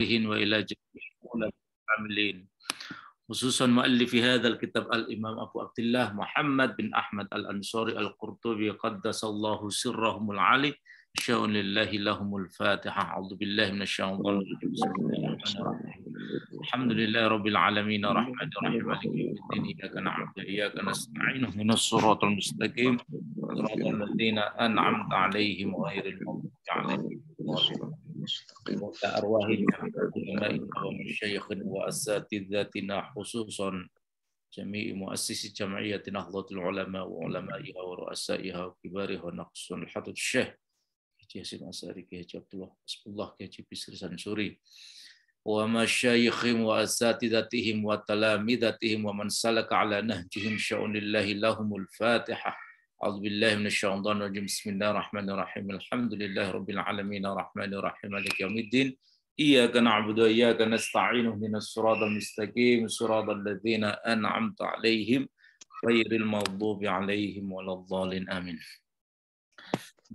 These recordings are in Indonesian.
الصالحين وإلى جميع العاملين خصوصا مؤلف هذا الكتاب الإمام أبو عبد الله محمد بن أحمد الأنصاري القرطبي قدس الله سرهم العلي شاء لله لهم الفاتحة أعوذ بالله من الشيطان الحمد لله رب العالمين رحمة رحمة مالك يوم الدين إياك نعبد اياك نستعين من الصراط المستقيم صراط الذين أنعمت عليهم غير المغضوب عليهم وأرواحنا وعلمائنا ومشايخنا وأساتذتنا خصوصا جميع مؤسسي جمعية نهضة العلماء وعلمائها ورؤسائها وكبارها نقص الحدث الشيخ كي ياسين أساري كي عبد الله بسم الله كي بسر سوري ومشايخهم وأساتذتهم وتلامذتهم ومن سلك على نهجهم شؤون الله لهم الفاتحة أعوذ بالله من الشيطان الرجيم بسم الله الرحمن الرحيم الحمد لله رب العالمين الرحمن الرحيم مالك يوم الدين إياك نعبد وإياك نستعين اهدنا الصراط المستقيم صراط الذين أنعمت عليهم غير المغضوب عليهم ولا الضالين آمين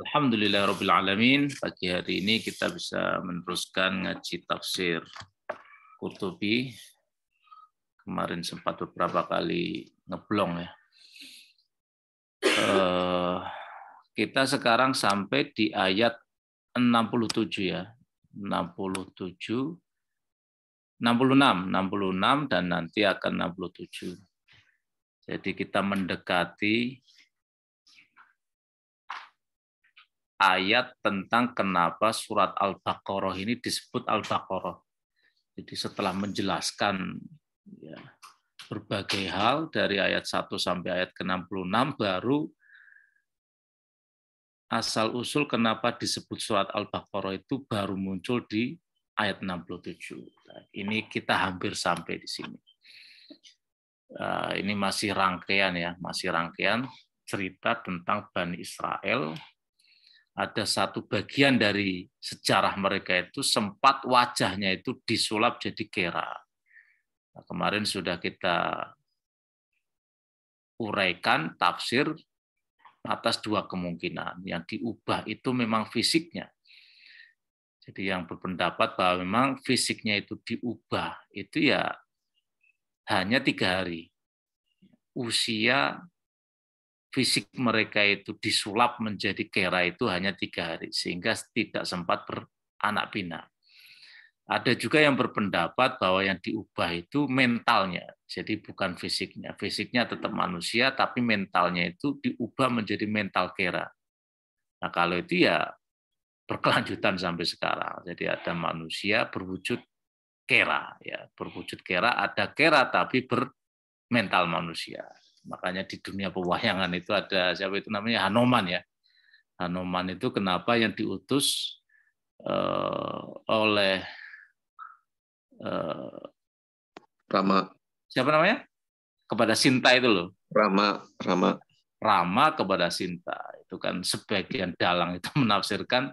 Alhamdulillah Rabbil Alamin, pagi hari ini kita bisa meneruskan ngaji tafsir Kutubi. Kemarin sempat beberapa kali ngeblong ya, eh, kita sekarang sampai di ayat 67 ya. 67 66 66 dan nanti akan 67. Jadi kita mendekati ayat tentang kenapa surat Al-Baqarah ini disebut Al-Baqarah. Jadi setelah menjelaskan ya, berbagai hal dari ayat 1 sampai ayat ke-66 baru asal-usul kenapa disebut surat Al-Baqarah itu baru muncul di ayat 67. Nah, ini kita hampir sampai di sini. Eh, ini masih rangkaian ya, masih rangkaian cerita tentang Bani Israel. Ada satu bagian dari sejarah mereka itu sempat wajahnya itu disulap jadi kera. Nah, kemarin sudah kita uraikan tafsir atas dua kemungkinan. Yang diubah itu memang fisiknya. Jadi yang berpendapat bahwa memang fisiknya itu diubah, itu ya hanya tiga hari. Usia fisik mereka itu disulap menjadi kera itu hanya tiga hari, sehingga tidak sempat beranak pinak. Ada juga yang berpendapat bahwa yang diubah itu mentalnya, jadi bukan fisiknya. Fisiknya tetap manusia, tapi mentalnya itu diubah menjadi mental kera. Nah kalau itu ya berkelanjutan sampai sekarang. Jadi ada manusia berwujud kera, ya berwujud kera, ada kera tapi bermental manusia. Makanya di dunia pewayangan itu ada siapa itu namanya Hanoman ya. Hanoman itu kenapa yang diutus eh, oleh uh, Rama siapa namanya kepada Sinta itu loh Rama Rama Rama kepada Sinta itu kan sebagian dalang itu menafsirkan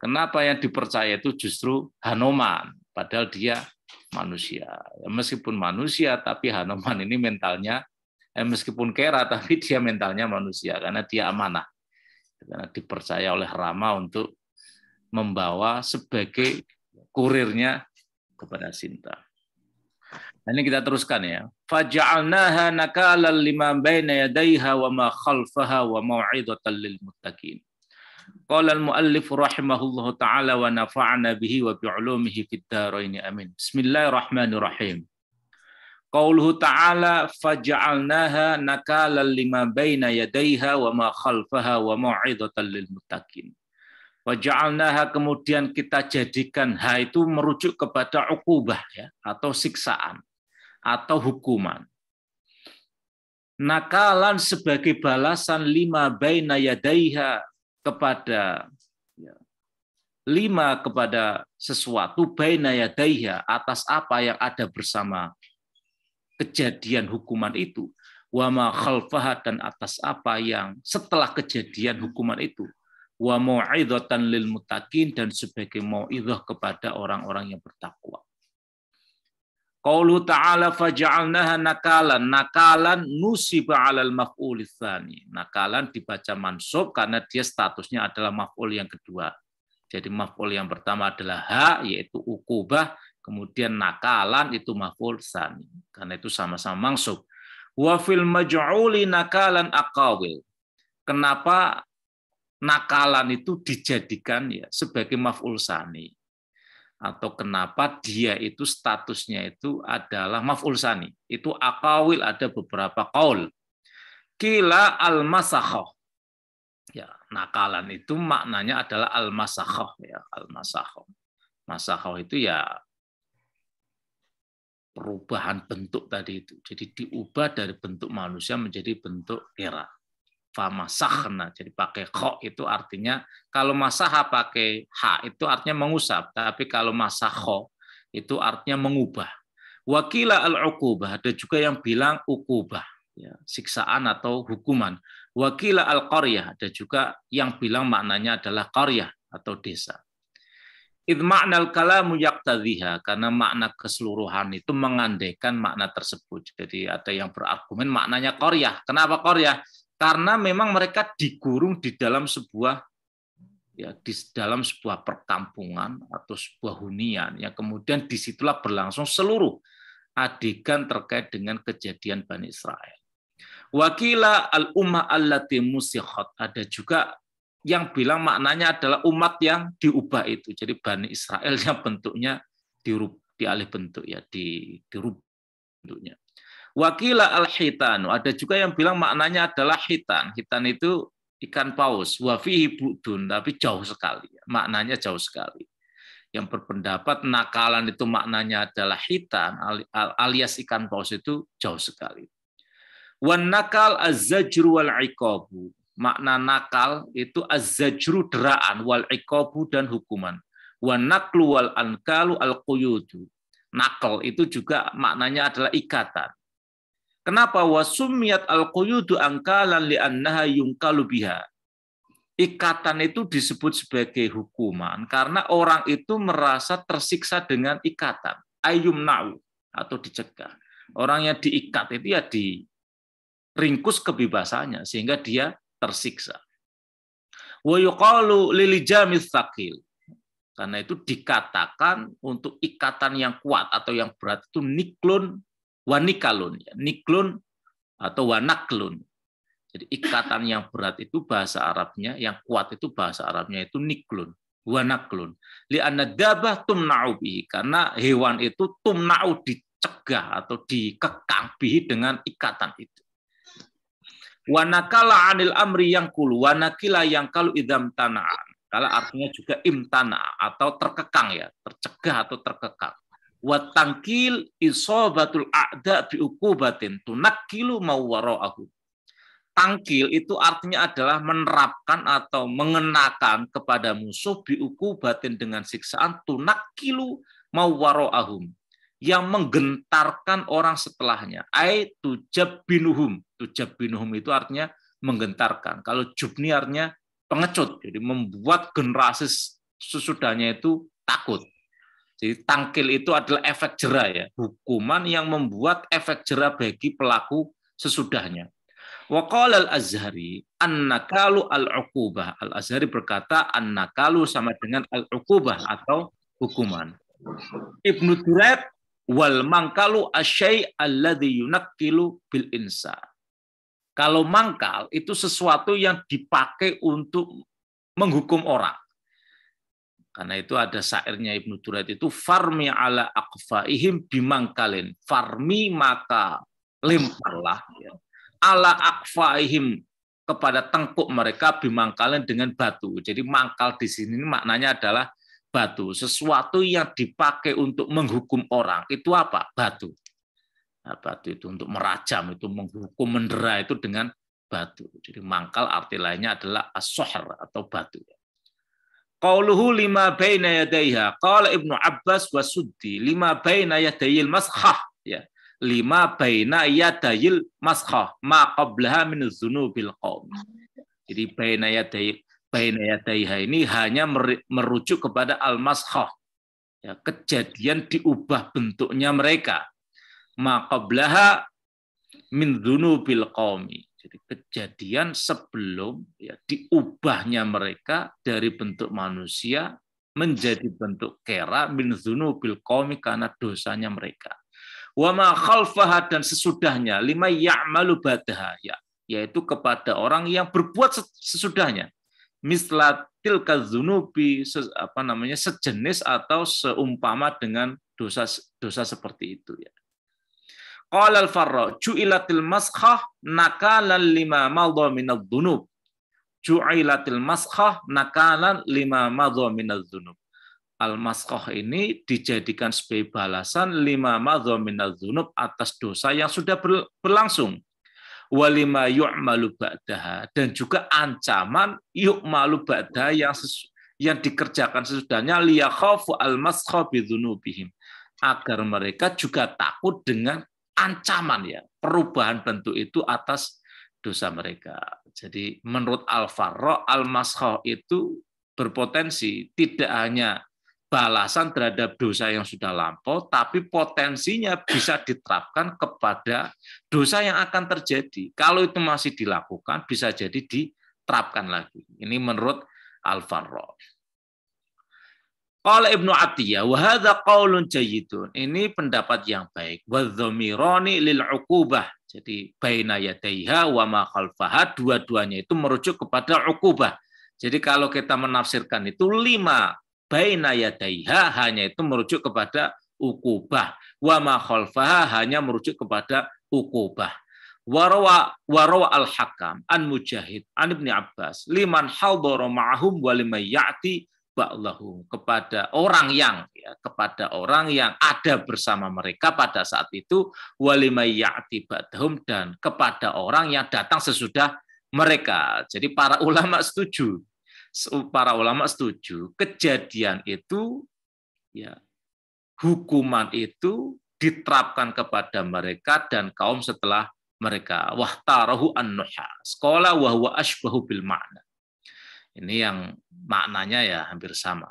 kenapa yang dipercaya itu justru Hanoman padahal dia manusia ya, meskipun manusia tapi Hanoman ini mentalnya eh, meskipun kera tapi dia mentalnya manusia karena dia amanah karena dipercaya oleh Rama untuk membawa sebagai kurirnya kepada Sinta. Nah, ini kita teruskan ya. Faja'alnaha nakalan lima baina yadaiha wa ma khalfaha wa mau'idatan lil muttaqin. Qala al-muallif rahimahullahu taala wa nafa'ana bihi wa bi'ulumihi fid dharain amin. Bismillahirrahmanirrahim. Qauluhu ta'ala faja'alnaha nakalan lima baina wa ma khalfaha wa mau'idatan lil muttaqin. Wajalnaha kemudian kita jadikan ha itu merujuk kepada ukubah ya, atau siksaan atau hukuman. Nakalan sebagai balasan lima baina yadaiha kepada ya, lima kepada sesuatu baina yadaiha atas apa yang ada bersama kejadian hukuman itu wama khalfaha dan atas apa yang setelah kejadian hukuman itu wa mau'izatan lil mutakin dan sebagai mau'izah kepada orang-orang yang bertakwa. Qaulu ta'ala faja'alnaha nakalan. Nakalan nusiba alal maf'ul tsani. Nakalan dibaca mansub karena dia statusnya adalah maf'ul yang kedua. Jadi maf'ul yang pertama adalah ha yaitu ukubah, kemudian nakalan itu maf'ul tsani. Karena itu sama-sama mansub. Wa fil maj'uli nakalan aqawil. Kenapa nakalan itu dijadikan ya sebagai maf'ul sani atau kenapa dia itu statusnya itu adalah maf'ul sani. Itu akawil ada beberapa kaul. Kila al-masakhoh. Ya, nakalan itu maknanya adalah al-masakhoh. Ya, al-masakhoh. Masakhoh itu ya perubahan bentuk tadi itu. Jadi diubah dari bentuk manusia menjadi bentuk kera famasahna. Jadi pakai kho itu artinya kalau masaha pakai h itu artinya mengusap, tapi kalau masaho itu artinya mengubah. Wakila al-uqubah ada juga yang bilang ukubah, ya, siksaan atau hukuman. Wakila al-qaryah ada juga yang bilang maknanya adalah qaryah atau desa. Id makna kalamu yaktadhiha karena makna keseluruhan itu mengandaikan makna tersebut. Jadi ada yang berargumen maknanya koryah. Kenapa koryah? karena memang mereka digurung di dalam sebuah ya di dalam sebuah perkampungan atau sebuah hunian yang kemudian disitulah berlangsung seluruh adegan terkait dengan kejadian Bani Israel. Wakila al ummah allati musikhat ada juga yang bilang maknanya adalah umat yang diubah itu. Jadi Bani Israel yang bentuknya dirub dialih bentuk ya di dirub bentuknya. Wakila al-hitan. Ada juga yang bilang maknanya adalah hitan. Hitan itu ikan paus. Wafihi budun. Tapi jauh sekali. Maknanya jauh sekali. Yang berpendapat nakalan itu maknanya adalah hitan. Alias ikan paus itu jauh sekali. Wan nakal az wal -ikobu. Makna nakal itu az-zajru deraan wal -ikobu dan hukuman. Wan naklu wal ankalu al quyudu. Nakal itu juga maknanya adalah ikatan. Kenapa wasumiyat al-quyudu angkalan an yungkalu kalubiha Ikatan itu disebut sebagai hukuman karena orang itu merasa tersiksa dengan ikatan. Ayum na'u atau dicegah. Orang yang diikat itu ya diringkus kebebasannya sehingga dia tersiksa. Wa yuqalu lilijamis takil Karena itu dikatakan untuk ikatan yang kuat atau yang berat itu niklun wanikalun, ya. niklun atau wanaklun. Jadi ikatan yang berat itu bahasa Arabnya, yang kuat itu bahasa Arabnya itu niklun, wanaklun. Li dabah tumna'u Karena hewan itu tumna'u dicegah atau dikekang bihi dengan ikatan itu. Wanakala anil amri yang kulu, wanakila yang kalu idam tanah, kalau artinya juga imtana atau terkekang ya, tercegah atau terkekang wa tangkil isobatul a'da biukubatin tunakkilu mawwara'ahu. Tangkil itu artinya adalah menerapkan atau mengenakan kepada musuh biukubatin dengan siksaan tunakkilu mawwara'ahum yang menggentarkan orang setelahnya. Ai tujab binuhum. Tujab binuhum itu artinya menggentarkan. Kalau jubni pengecut. Jadi membuat generasi sesudahnya itu takut. Jadi tangkil itu adalah efek jerah ya, hukuman yang membuat efek jerah bagi pelaku sesudahnya. Wa qala al-Azhari annakalu al-uqubah. Al-Azhari berkata annakalu sama dengan al-uqubah atau hukuman. Ibnu Durat wal mangkalu asyai alladhi yunakkilu bil insa. Kalau mangkal itu sesuatu yang dipakai untuk menghukum orang. Karena itu ada syairnya Ibnu Turaid itu farmi ala akfaihim bimangkalin. Farmi maka lemparlah ya. ala akfaihim kepada tengkuk mereka bimangkalin dengan batu. Jadi mangkal di sini maknanya adalah batu. Sesuatu yang dipakai untuk menghukum orang itu apa? Batu. Nah, batu itu untuk merajam, itu menghukum, mendera itu dengan batu. Jadi mangkal arti lainnya adalah asohar atau batu. Ya. Qauluhu lima baina yadaiha. Qala Ibnu Abbas wa Suddi lima baina yadayil maskhah ya. Lima baina yadayil maskhah ma qablaha min dzunubil qaum. Jadi baina yadai baina yadaiha ini hanya merujuk kepada al-maskhah. Ya, kejadian diubah bentuknya mereka. Ma qablaha min dzunubil qaumi. Jadi kejadian sebelum ya, diubahnya mereka dari bentuk manusia menjadi bentuk kera min dzunubil qaumi karena dosanya mereka. Wa ma khalfaha dan sesudahnya lima ya'malu badaha ya, yaitu kepada orang yang berbuat sesudahnya. Mislatil kazunubi apa namanya sejenis atau seumpama dengan dosa dosa seperti itu ya. Qala al-Farra, ju'ilatil maskhah nakalan lima madha adh dhunub. Ju'ilatil maskhah nakalan lima madha adh dhunub. Al-maskhah ini dijadikan sebagai balasan lima madha adh dhunub atas dosa yang sudah berlangsung. Walima yu'malu ba'daha dan juga ancaman yu'malu ba'daha yang yang dikerjakan sesudahnya khafu al-maskhah bidzunubihim agar mereka juga takut dengan ancaman ya perubahan bentuk itu atas dosa mereka. Jadi menurut al Faro al itu berpotensi tidak hanya balasan terhadap dosa yang sudah lampau, tapi potensinya bisa diterapkan kepada dosa yang akan terjadi. Kalau itu masih dilakukan, bisa jadi diterapkan lagi. Ini menurut al Faro. Qala Ibnu Atiyah wa hadza qaulun jayyidun. Ini pendapat yang baik. Wa dhamirani lil uqubah. Jadi baina yadaiha wa ma khalfaha dua-duanya itu merujuk kepada uqubah. Jadi kalau kita menafsirkan itu lima baina yadaiha hanya itu merujuk kepada uqubah. Wa ma khalfaha hanya merujuk kepada uqubah. Warwa Warwa al-Hakam an Mujahid an Ibni Abbas liman hadara ma'ahum wa liman ya'ti ba'lahu kepada orang yang ya, kepada orang yang ada bersama mereka pada saat itu walimayyati ba'dahum dan kepada orang yang datang sesudah mereka. Jadi para ulama setuju. Para ulama setuju kejadian itu ya hukuman itu diterapkan kepada mereka dan kaum setelah mereka wahtarahu an sekolah wahwa ashbahu bil makna ini yang maknanya ya hampir sama.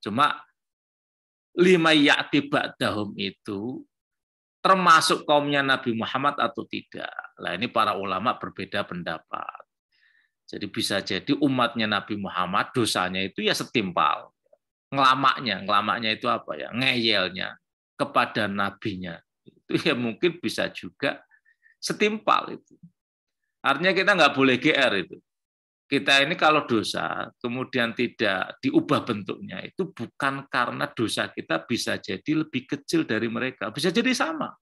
Cuma lima yakti dahum itu termasuk kaumnya Nabi Muhammad atau tidak. Nah ini para ulama berbeda pendapat. Jadi bisa jadi umatnya Nabi Muhammad dosanya itu ya setimpal. Ngelamaknya, ngelamaknya itu apa ya? Ngeyelnya kepada nabinya. Itu ya mungkin bisa juga setimpal itu. Artinya kita nggak boleh GR itu kita ini kalau dosa kemudian tidak diubah bentuknya itu bukan karena dosa kita bisa jadi lebih kecil dari mereka, bisa jadi sama.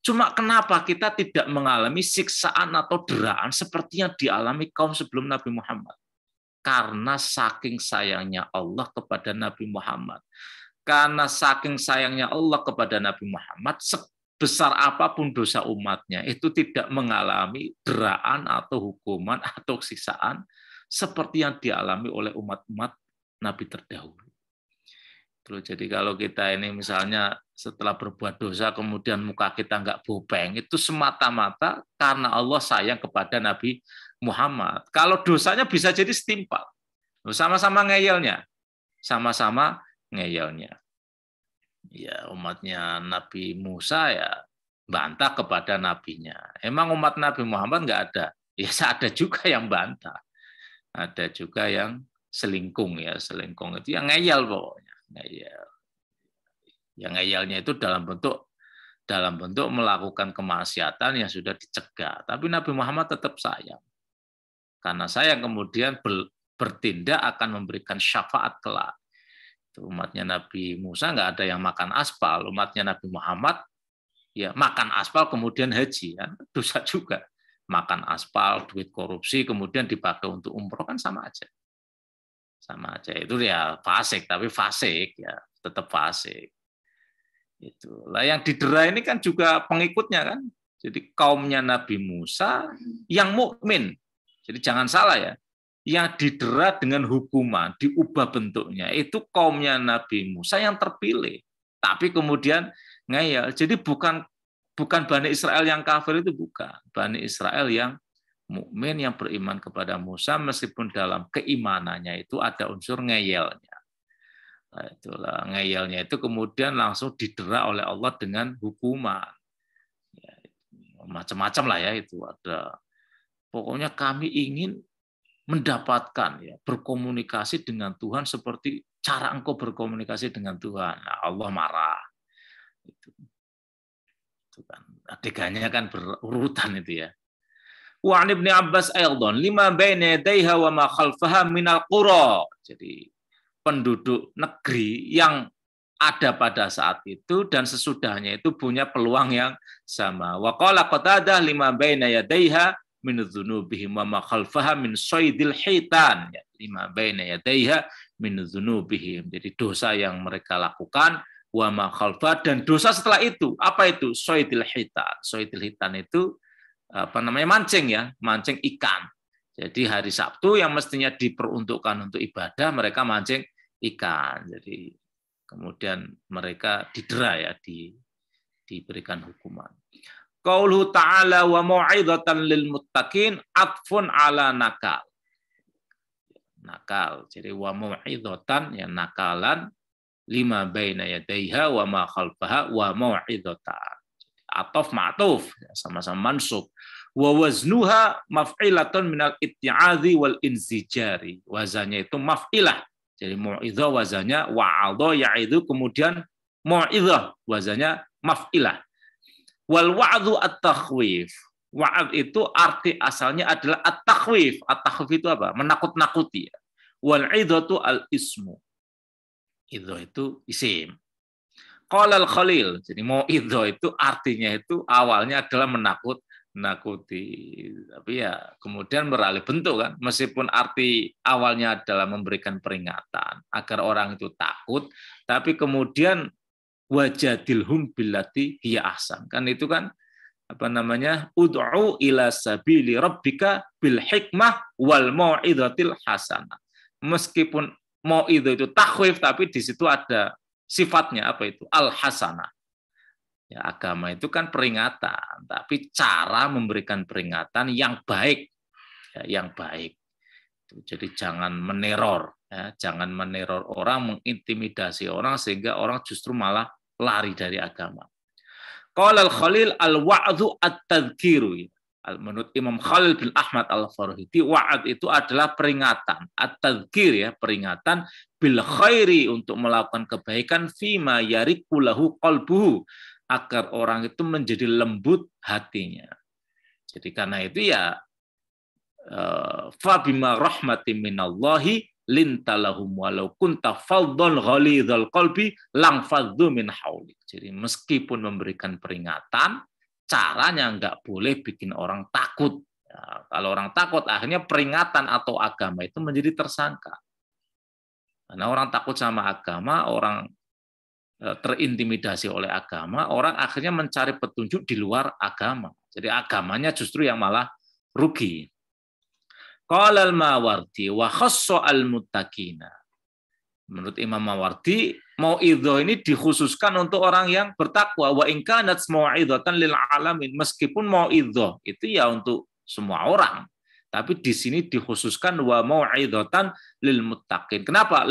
Cuma kenapa kita tidak mengalami siksaan atau deraan seperti yang dialami kaum sebelum Nabi Muhammad? Karena saking sayangnya Allah kepada Nabi Muhammad. Karena saking sayangnya Allah kepada Nabi Muhammad, besar apapun dosa umatnya, itu tidak mengalami deraan atau hukuman atau siksaan seperti yang dialami oleh umat-umat Nabi terdahulu. Terus jadi kalau kita ini misalnya setelah berbuat dosa kemudian muka kita nggak bopeng itu semata-mata karena Allah sayang kepada Nabi Muhammad. Kalau dosanya bisa jadi setimpal, sama-sama ngeyelnya, sama-sama ngeyelnya. Ya umatnya Nabi Musa ya bantah kepada nabinya. Emang umat Nabi Muhammad nggak ada? Ya ada juga yang bantah ada juga yang selingkung ya selingkung itu yang ngeyel pokoknya ngeyel yang ngeyelnya itu dalam bentuk dalam bentuk melakukan kemaksiatan yang sudah dicegah tapi Nabi Muhammad tetap sayang karena saya kemudian bertindak akan memberikan syafaat kelak umatnya Nabi Musa nggak ada yang makan aspal umatnya Nabi Muhammad ya makan aspal kemudian haji ya, dosa juga makan aspal, duit korupsi, kemudian dipakai untuk umroh kan sama aja. Sama aja. Itu ya fasik, tapi fasik ya tetap fasik. Itu. Lah yang didera ini kan juga pengikutnya kan. Jadi kaumnya Nabi Musa yang mukmin. Jadi jangan salah ya. Yang didera dengan hukuman, diubah bentuknya, itu kaumnya Nabi Musa yang terpilih. Tapi kemudian ngeyel. Jadi bukan Bukan Bani Israel yang kafir itu bukan. Bani Israel yang mukmin yang beriman kepada Musa meskipun dalam keimanannya itu ada unsur ngeyelnya. Nah, itulah ngeyelnya itu kemudian langsung didera oleh Allah dengan hukuman. Ya, macam-macam lah ya itu ada. Pokoknya kami ingin mendapatkan ya berkomunikasi dengan Tuhan seperti cara engkau berkomunikasi dengan Tuhan. Nah, Allah marah. Itu kan adegannya kan berurutan itu ya. Wa an Ibnu Abbas aidan lima baina yadayha wa ma khalfaha al qura. Jadi penduduk negeri yang ada pada saat itu dan sesudahnya itu punya peluang yang sama. Wa qala Qatadah lima baina yadayha min dzunubihi wa ma khalfaha min saydil hitan. Lima baina yadayha min dzunubihi Jadi dosa yang mereka lakukan wa ma khalfa dan dosa setelah itu apa itu soidil hitan soidil hitan itu apa namanya mancing ya mancing ikan jadi hari Sabtu yang mestinya diperuntukkan untuk ibadah mereka mancing ikan jadi kemudian mereka didera ya di diberikan hukuman qauluhu ta'ala wa mau'izatan lil muttaqin atfun ala nakal nakal jadi wa mau'izatan ya nakalan lima baina yadaiha wa ma khalfaha wa mau'idhatan. Atof ma'tuf sama-sama mansub. Wa waznuha maf'ilatun al itti'adhi wal inzijari. Wazannya itu maf'ilah. Jadi mu'idhah wazannya wa'adha ya'idhu kemudian mu'idhah wazannya maf'ilah. Wal wa'dhu at-takhwif. Wa'ad itu arti asalnya adalah at-takhwif. At-takhwif itu apa? Menakut-nakuti. Wal idhatu al-ismu Idho itu isim. Kolal Khalil. Jadi mau idho itu artinya itu awalnya adalah menakut nakuti. Tapi ya kemudian beralih bentuk kan. Meskipun arti awalnya adalah memberikan peringatan agar orang itu takut, tapi kemudian wajadilhum billati hiya ahsan. Kan itu kan apa namanya? Ud'u ila sabili rabbika bil hikmah wal mau'izatil hasanah. Meskipun mau itu itu takhwif tapi di situ ada sifatnya apa itu al hasanah ya, agama itu kan peringatan tapi cara memberikan peringatan yang baik ya, yang baik jadi jangan meneror ya, jangan meneror orang mengintimidasi orang sehingga orang justru malah lari dari agama Qala al-Khalil al-wa'dhu at-tadhkiru menurut Imam Khalil bin Ahmad Al-Farhidi, wa'ad itu adalah peringatan, at-tadhkir ya, peringatan bil khairi untuk melakukan kebaikan fima lahu qalbuhu agar orang itu menjadi lembut hatinya. Jadi karena itu ya eh, fa bima rahmati minallahi lintalahum walau kunta faddan ghalidhal qalbi lang min hauli. Jadi meskipun memberikan peringatan caranya nggak boleh bikin orang takut. Ya, kalau orang takut, akhirnya peringatan atau agama itu menjadi tersangka. Karena orang takut sama agama, orang e, terintimidasi oleh agama, orang akhirnya mencari petunjuk di luar agama. Jadi agamanya justru yang malah rugi. Qala mawardi wa khassa al-muttaqina Menurut Imam Mawardi, mau ini dikhususkan untuk orang yang bertakwa. Wa ingkanat mau'idhatan lil alamin. Meskipun mau itu ya untuk semua orang. Tapi di sini dikhususkan wa mau'idhatan lil mutakin. Kenapa?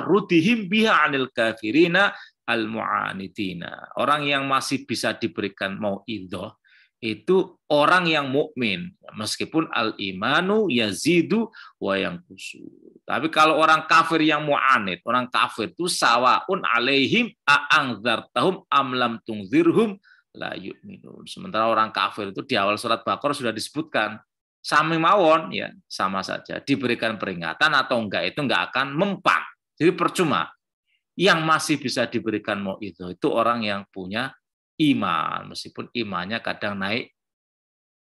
rudihim biha anil kafirina al muanitina. Orang yang masih bisa diberikan mau idho, itu orang yang mukmin meskipun al imanu yazidu wa yang kusu tapi kalau orang kafir yang mu'anid orang kafir itu sawaun alaihim a'angzartahum amlam tungzirhum la yu'minun sementara orang kafir itu di awal surat Baqarah sudah disebutkan sami mawon ya sama saja diberikan peringatan atau enggak itu enggak akan mempan jadi percuma yang masih bisa diberikan mau itu itu orang yang punya iman, meskipun imannya kadang naik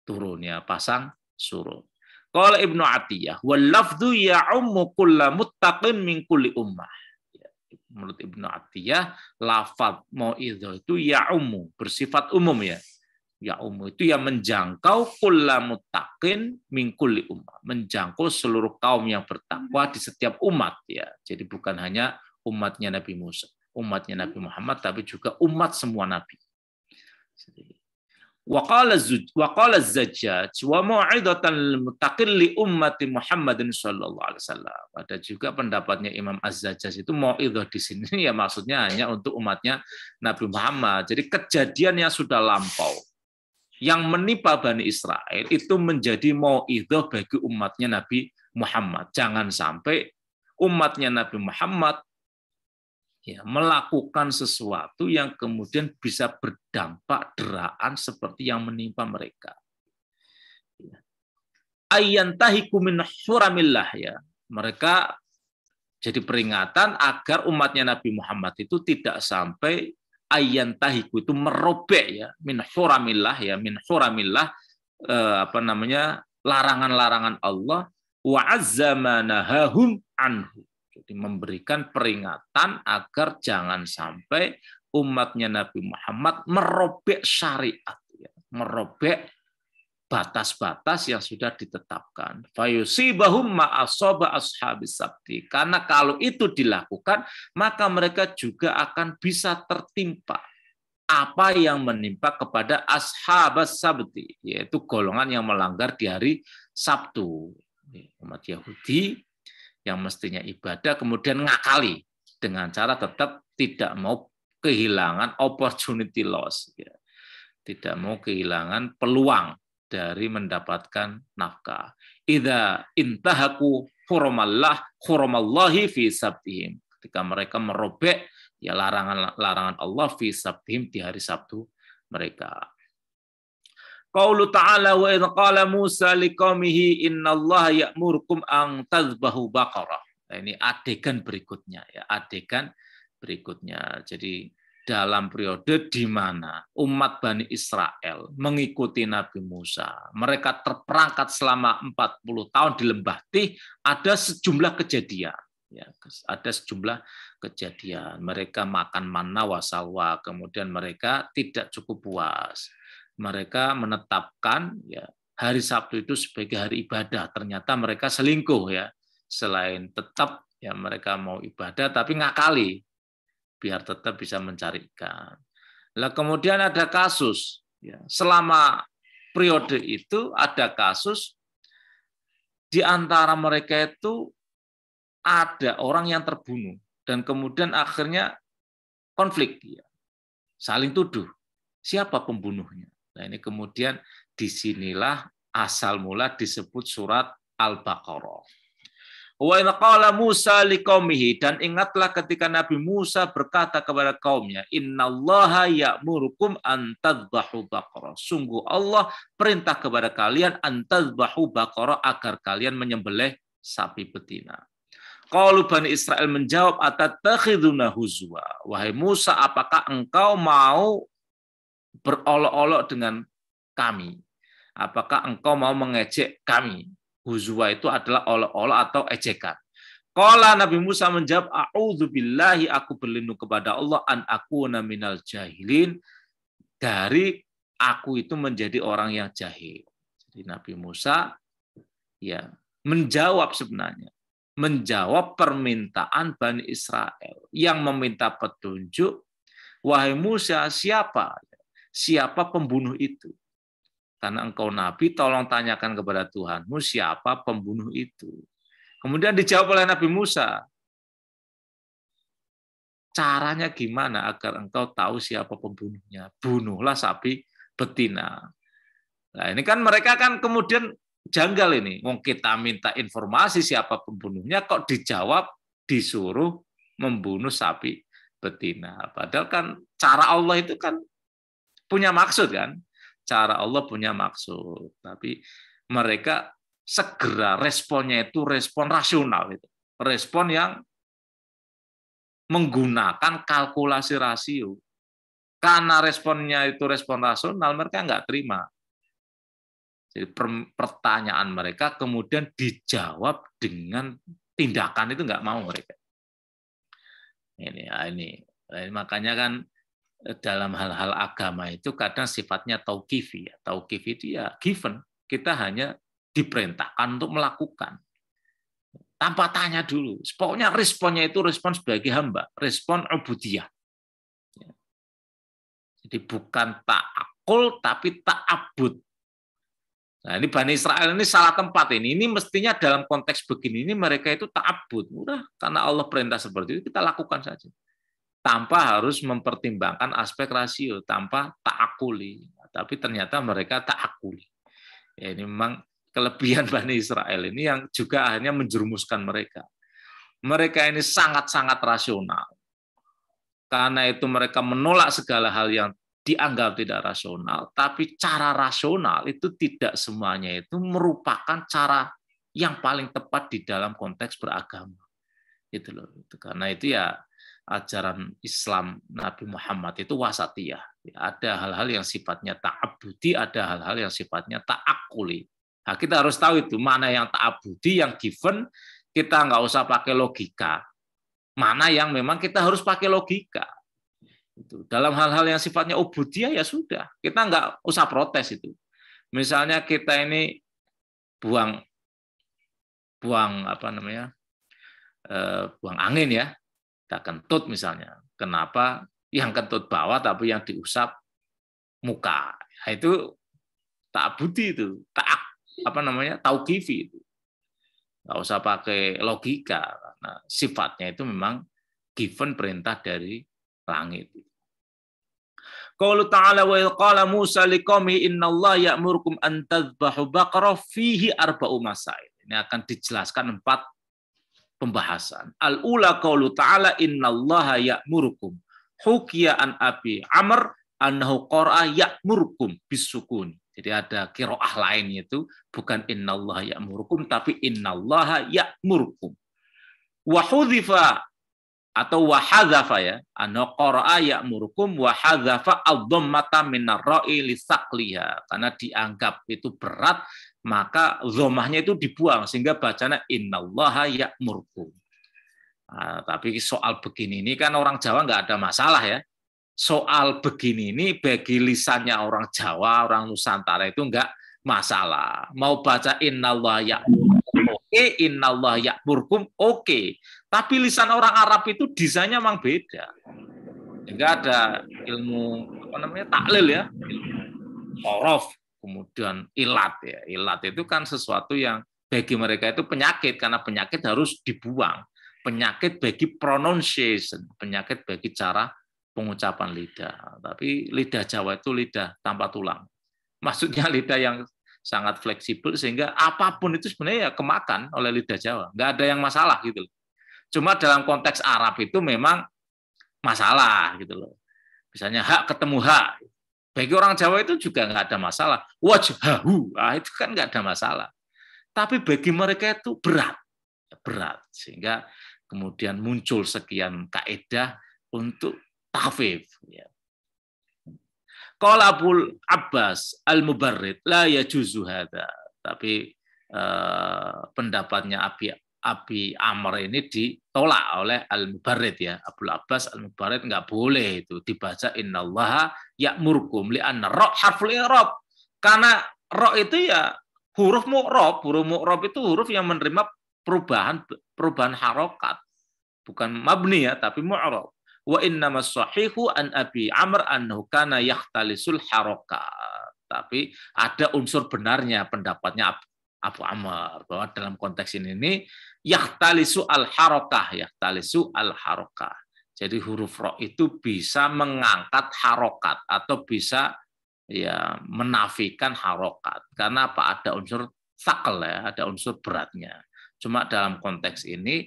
turun ya pasang surut. Kalau Ibnu Atiyah, wal ya ummu kulla muttaqin min kulli ummah. Ya, menurut Ibnu Atiyah, lafaz mau'izah itu ummu bersifat umum ya. Ya ummu itu yang menjangkau kulla muttaqin min kulli ummah, menjangkau seluruh kaum yang bertakwa di setiap umat ya. Jadi bukan hanya umatnya Nabi Musa, umatnya Nabi Muhammad tapi juga umat semua nabi. Waqala zajjaj wa mu'idatan mutaqil li ummati Muhammadin sallallahu alaihi wasallam. Ada juga pendapatnya Imam Az-Zajjaj itu mau'idhah di sini ya maksudnya hanya untuk umatnya Nabi Muhammad. Jadi kejadian yang sudah lampau yang menimpa Bani Israel itu menjadi mau'idhah bagi umatnya Nabi Muhammad. Jangan sampai umatnya Nabi Muhammad ya, melakukan sesuatu yang kemudian bisa berdampak deraan seperti yang menimpa mereka. Ayyantahiku ya. min suramillah ya. Mereka jadi peringatan agar umatnya Nabi Muhammad itu tidak sampai ayyantahiku itu merobek ya min suramillah ya min suramillah eh, apa namanya larangan-larangan Allah wa azzamanahum anhu memberikan peringatan agar jangan sampai umatnya Nabi Muhammad merobek syariat, ya, merobek batas-batas yang sudah ditetapkan. Karena kalau itu dilakukan, maka mereka juga akan bisa tertimpa apa yang menimpa kepada ashabas sabti, yaitu golongan yang melanggar di hari Sabtu. Umat Yahudi yang mestinya ibadah kemudian ngakali dengan cara tetap tidak mau kehilangan opportunity loss ya. tidak mau kehilangan peluang dari mendapatkan nafkah ida intahaku hurumallah hurumallahi fi sabtihim ketika mereka merobek ya larangan-larangan Allah fi sabtihim di hari Sabtu mereka Qaulu ta'ala wa idh qala Musa liqaumihi innallaha ya'murukum an tadhbahu baqarah. Nah, ini adegan berikutnya ya, adegan berikutnya. Jadi dalam periode di mana umat Bani Israel mengikuti Nabi Musa. Mereka terperangkap selama 40 tahun di lembah Tih, ada sejumlah kejadian. Ya, ada sejumlah kejadian. Mereka makan mana wasawa, kemudian mereka tidak cukup puas mereka menetapkan ya hari Sabtu itu sebagai hari ibadah. Ternyata mereka selingkuh ya. Selain tetap ya mereka mau ibadah tapi ngakali biar tetap bisa mencari ikan. Lah kemudian ada kasus ya, selama periode itu ada kasus di antara mereka itu ada orang yang terbunuh dan kemudian akhirnya konflik ya. Saling tuduh siapa pembunuhnya. Nah ini kemudian disinilah asal mula disebut surat Al-Baqarah. Wa qala Musa liqaumihi dan ingatlah ketika Nabi Musa berkata kepada kaumnya, "Innallaha ya'murukum an tadhbahu baqarah." Sungguh Allah perintah kepada kalian an tadhbahu baqarah agar kalian menyembelih sapi betina. Kalau Bani Israel menjawab, atatakhidhuna huzwa. Wahai Musa, apakah engkau mau berolok-olok dengan kami. Apakah engkau mau mengejek kami? Huzwa itu adalah olok-olok atau ejekan. Kala Nabi Musa menjawab, A'udhu billahi, aku berlindung kepada Allah, an aku naminal jahilin, dari aku itu menjadi orang yang jahil. Jadi Nabi Musa ya menjawab sebenarnya. Menjawab permintaan Bani Israel yang meminta petunjuk. Wahai Musa, siapa siapa pembunuh itu. Karena engkau nabi, tolong tanyakan kepada Tuhanmu siapa pembunuh itu. Kemudian dijawab oleh Nabi Musa, caranya gimana agar engkau tahu siapa pembunuhnya? Bunuhlah sapi betina. Nah, ini kan mereka kan kemudian janggal ini. Wong kita minta informasi siapa pembunuhnya kok dijawab disuruh membunuh sapi betina. Padahal kan cara Allah itu kan punya maksud kan? Cara Allah punya maksud, tapi mereka segera responnya itu respon rasional itu. Respon yang menggunakan kalkulasi rasio. Karena responnya itu respon rasional, mereka nggak terima. Jadi pertanyaan mereka kemudian dijawab dengan tindakan itu nggak mau mereka. Ini, ah, ini, nah, ini makanya kan dalam hal-hal agama itu kadang sifatnya tauqifi ya. itu ya given, kita hanya diperintahkan untuk melakukan. Tanpa tanya dulu. Pokoknya responnya itu respon sebagai hamba, respon ubudiyah. Ya. Jadi bukan tak akul tapi ta'abud. Nah, ini Bani Israel ini salah tempat ini. Ini mestinya dalam konteks begini ini mereka itu tak ta'abud. mudah karena Allah perintah seperti itu kita lakukan saja tanpa harus mempertimbangkan aspek rasio, tanpa takakuli. Tapi ternyata mereka takakuli. Ya, ini memang kelebihan Bani Israel ini yang juga akhirnya menjerumuskan mereka. Mereka ini sangat-sangat rasional. Karena itu mereka menolak segala hal yang dianggap tidak rasional, tapi cara rasional itu tidak semuanya itu merupakan cara yang paling tepat di dalam konteks beragama. Itu loh. Itu. Karena itu ya ajaran Islam Nabi Muhammad itu wasatiyah. Ya, ada hal-hal yang sifatnya ta'abudi, ada hal-hal yang sifatnya ta'akuli. Nah, kita harus tahu itu mana yang ta'abudi, yang given, kita nggak usah pakai logika. Mana yang memang kita harus pakai logika. Itu. Dalam hal-hal yang sifatnya ubudiyah ya sudah, kita nggak usah protes itu. Misalnya kita ini buang buang apa namanya? Eh, buang angin ya kita kentut misalnya. Kenapa yang kentut bawah tapi yang diusap muka? Nah, itu tak budi itu, tak apa namanya tauqifi itu. Gak usah pakai logika karena sifatnya itu memang given perintah dari langit. Kalau ta'ala wa qala Musa inna allah ya'murukum an tadhbahu baqarah fihi arba'u masail. Ini akan dijelaskan empat pembahasan. Al-ula qawlu ta'ala innallaha ya'murukum. Hukiya an abi Amr annahu qara'a ya'murukum bisukun. Jadi ada kiroah lain yaitu bukan innallaha ya'murukum tapi innallaha ya'murukum. Wa hudhifa atau wa hadzafa ya, annahu qara'a ya'murukum wa hadzafa ad-dhammata minar ra'i lisaqliha karena dianggap itu berat maka zomahnya itu dibuang sehingga bacana innallaha ya'murkum. Nah, tapi soal begini ini kan orang Jawa nggak ada masalah ya. Soal begini ini bagi lisannya orang Jawa, orang Nusantara itu nggak masalah. Mau baca innallaha ya'murkum, oke, innallaha ya'murkum, oke. Tapi lisan orang Arab itu desainnya memang beda. nggak ada ilmu apa namanya taklil ya, ilmu orof kemudian ilat ya. Ilat itu kan sesuatu yang bagi mereka itu penyakit karena penyakit harus dibuang. Penyakit bagi pronunciation, penyakit bagi cara pengucapan lidah. Tapi lidah Jawa itu lidah tanpa tulang. Maksudnya lidah yang sangat fleksibel sehingga apapun itu sebenarnya ya kemakan oleh lidah Jawa. Nggak ada yang masalah gitu loh. Cuma dalam konteks Arab itu memang masalah gitu loh. Misalnya hak ketemu hak. Bagi orang Jawa itu juga nggak ada masalah. Wajahu, ah, itu kan nggak ada masalah. Tapi bagi mereka itu berat, berat. Sehingga kemudian muncul sekian kaedah untuk tafif. Ya. Abbas Al-Mubarrid la yajuzu ada, Tapi eh, pendapatnya Abi Abi Amr ini ditolak oleh al Mubarid ya. Abdul Abbas al Mubarid nggak boleh itu dibaca innallaha li an rok harful i'rab. Karena rok itu ya huruf mu'rab, huruf mu'rab itu huruf yang menerima perubahan perubahan harokat bukan mabni ya tapi mu'rab. Wa inna sahihu an Abi Amr annahu kana yahtalisul harokat. Tapi ada unsur benarnya pendapatnya Abu Amr bahwa dalam konteks ini ini yahtalisu al harokah yahtalisu al harokah jadi huruf ro itu bisa mengangkat harokat atau bisa ya menafikan harokat karena apa ada unsur sakel ya ada unsur beratnya cuma dalam konteks ini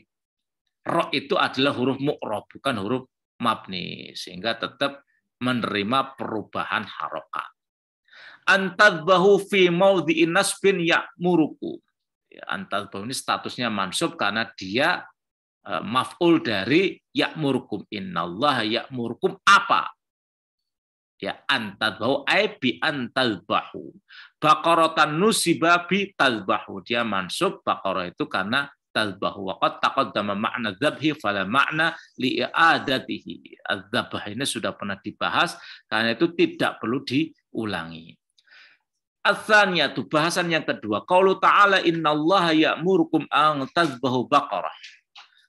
ro itu adalah huruf mukro bukan huruf mabni sehingga tetap menerima perubahan harokat bahu fi ya nasbin ya'muruku. Ya, bahu ini statusnya mansub karena dia e, maf'ul dari ya ya'murukum. Innallaha murkum apa? Ya antadbahu ay bi bahu. Baqaratan nusiba bi talbahu Dia mansub baqarah itu karena talbahu Wa qad taqaddama makna dzabhi fala makna li'adatihi. Adzabah ini sudah pernah dibahas karena itu tidak perlu diulangi. Asalnya itu bahasan yang kedua. Kalau ta'ala ya murkum ang tazbahu baqarah.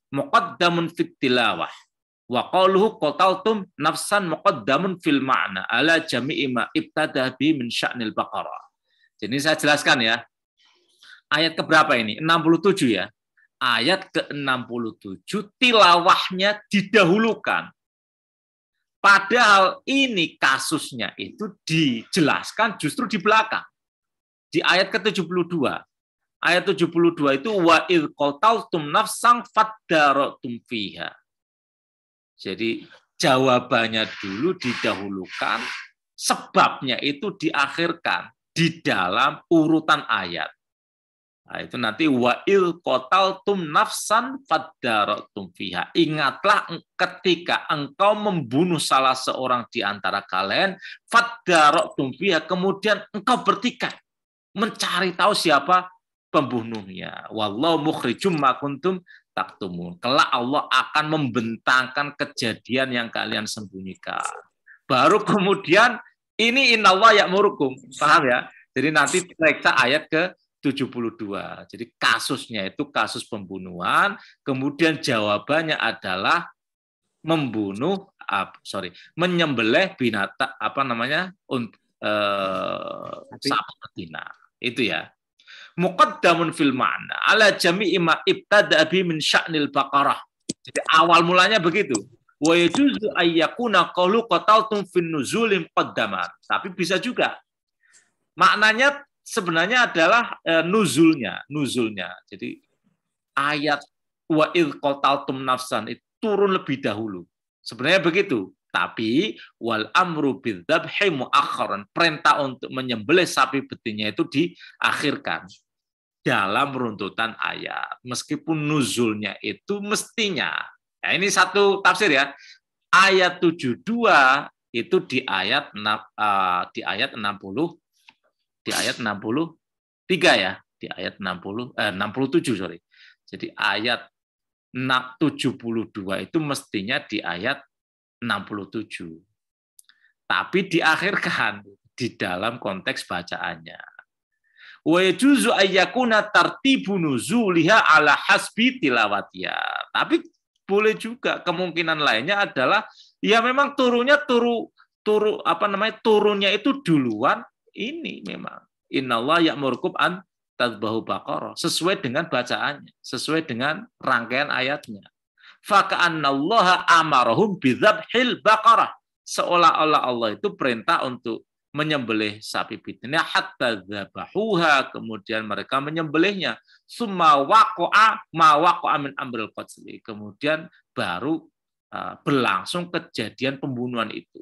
Muqaddamun fit tilawah. Wa kotal qataltum nafsan muqaddamun fil ma'na ala jami'i ma ibtada bi min sya'nil baqarah. Jadi saya jelaskan ya. Ayat keberapa ini? 67 ya. Ayat ke-67 tilawahnya didahulukan Padahal ini kasusnya itu dijelaskan justru di belakang. Di ayat ke-72. Ayat 72 itu wa id qataltum nafsan faddaratum fiha. Jadi jawabannya dulu didahulukan, sebabnya itu diakhirkan di dalam urutan ayat. Nah, itu nanti wa'il kotal tum nafsan fadarotum fiha. Ingatlah ketika engkau membunuh salah seorang di antara kalian, fadarotum fiha, kemudian engkau bertikai. Mencari tahu siapa pembunuhnya. Wallahu mukhrijum makuntum taktumun. Kelak Allah akan membentangkan kejadian yang kalian sembunyikan. Baru kemudian ini inallah ya murukum. Paham ya? Jadi nanti periksa ayat ke 72. Jadi kasusnya itu kasus pembunuhan, kemudian jawabannya adalah membunuh sorry, menyembelih binatang apa namanya? Uh, eh, sapi betina. Itu ya. Muqaddamun fil ma'na ala jami'i ma ibtada bi min sya'nil baqarah. Jadi awal mulanya begitu. Wa yajuzu ayyakuna qawlu qataltum fin nuzulim qaddama Tapi bisa juga maknanya sebenarnya adalah eh, nuzulnya, nuzulnya. Jadi ayat wa kotal qataltum nafsan itu turun lebih dahulu. Sebenarnya begitu. Tapi wal amru hemu akhoran perintah untuk menyembelih sapi betinya itu diakhirkan dalam runtutan ayat. Meskipun nuzulnya itu mestinya. Nah, ini satu tafsir ya. Ayat 72 itu di ayat uh, di ayat 60 di ayat 63 ya, di ayat 60 eh, 67 sorry. Jadi ayat 72 itu mestinya di ayat 67. Tapi diakhirkan di dalam konteks bacaannya. Wa yajuzu ayyakuna tartibu nuzuliha ala hasbi tilawatiya. Tapi boleh juga kemungkinan lainnya adalah ya memang turunnya turu turu apa namanya turunnya itu duluan ini memang innallaha ya'murukum an tadbahu baqarah sesuai dengan bacaannya, sesuai dengan rangkaian ayatnya. ka'annallaha amarahum bidzabhil baqarah. Seolah-olah Allah itu perintah untuk menyembelih sapi pitna hatta dzabahuha kemudian mereka menyembelihnya summa waqa'a ma waqa'a min amril qatl kemudian baru uh, berlangsung kejadian pembunuhan itu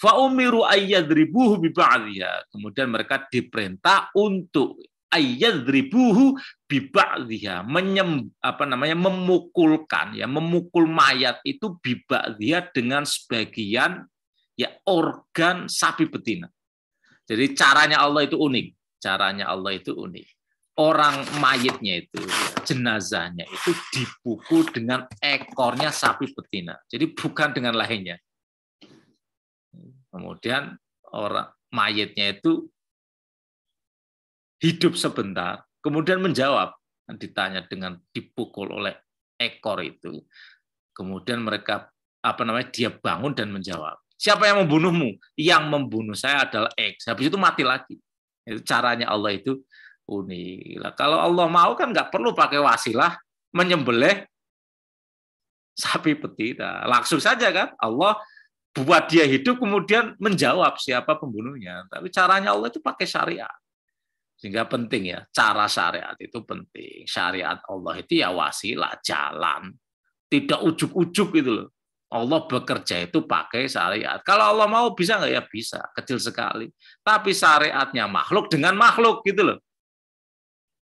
Fa'umiru ayyadribuhu biba'dhiha. Kemudian mereka diperintah untuk ayyadribuhu biba'dhiha. Menyem, apa namanya, memukulkan, ya memukul mayat itu biba'dhiha dengan sebagian ya organ sapi betina. Jadi caranya Allah itu unik. Caranya Allah itu unik. Orang mayitnya itu, ya, jenazahnya itu dipukul dengan ekornya sapi betina. Jadi bukan dengan lahirnya Kemudian orang mayatnya itu hidup sebentar, kemudian menjawab kan ditanya dengan dipukul oleh ekor itu. Kemudian mereka apa namanya dia bangun dan menjawab. Siapa yang membunuhmu? Yang membunuh saya adalah X. Habis itu mati lagi. Itu caranya Allah itu unik. kalau Allah mau kan nggak perlu pakai wasilah menyembelih sapi petir, nah, Langsung saja kan Allah buat dia hidup kemudian menjawab siapa pembunuhnya. Tapi caranya Allah itu pakai syariat. Sehingga penting ya, cara syariat itu penting. Syariat Allah itu ya wasilah, jalan. Tidak ujuk-ujuk gitu loh. Allah bekerja itu pakai syariat. Kalau Allah mau bisa nggak ya bisa, kecil sekali. Tapi syariatnya makhluk dengan makhluk gitu loh.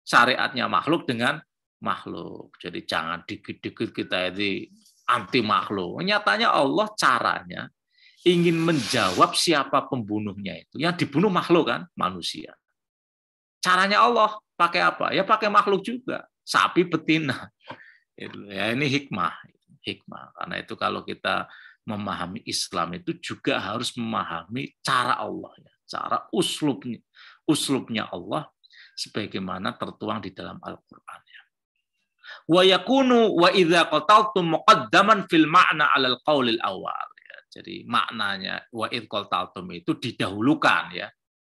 Syariatnya makhluk dengan makhluk. Jadi jangan dikit-dikit kita itu anti makhluk. Nyatanya Allah caranya ingin menjawab siapa pembunuhnya itu. Yang dibunuh makhluk kan, manusia. Caranya Allah pakai apa? Ya pakai makhluk juga, sapi betina. Ya ini hikmah, hikmah. Karena itu kalau kita memahami Islam itu juga harus memahami cara Allah ya, cara uslubnya, uslubnya Allah sebagaimana tertuang di dalam Al-Qur'an. Ya wa yakunu wa idza qataltum muqaddaman fil ma'na 'alal qaulil awal ya. Jadi maknanya wa id qataltum itu didahulukan ya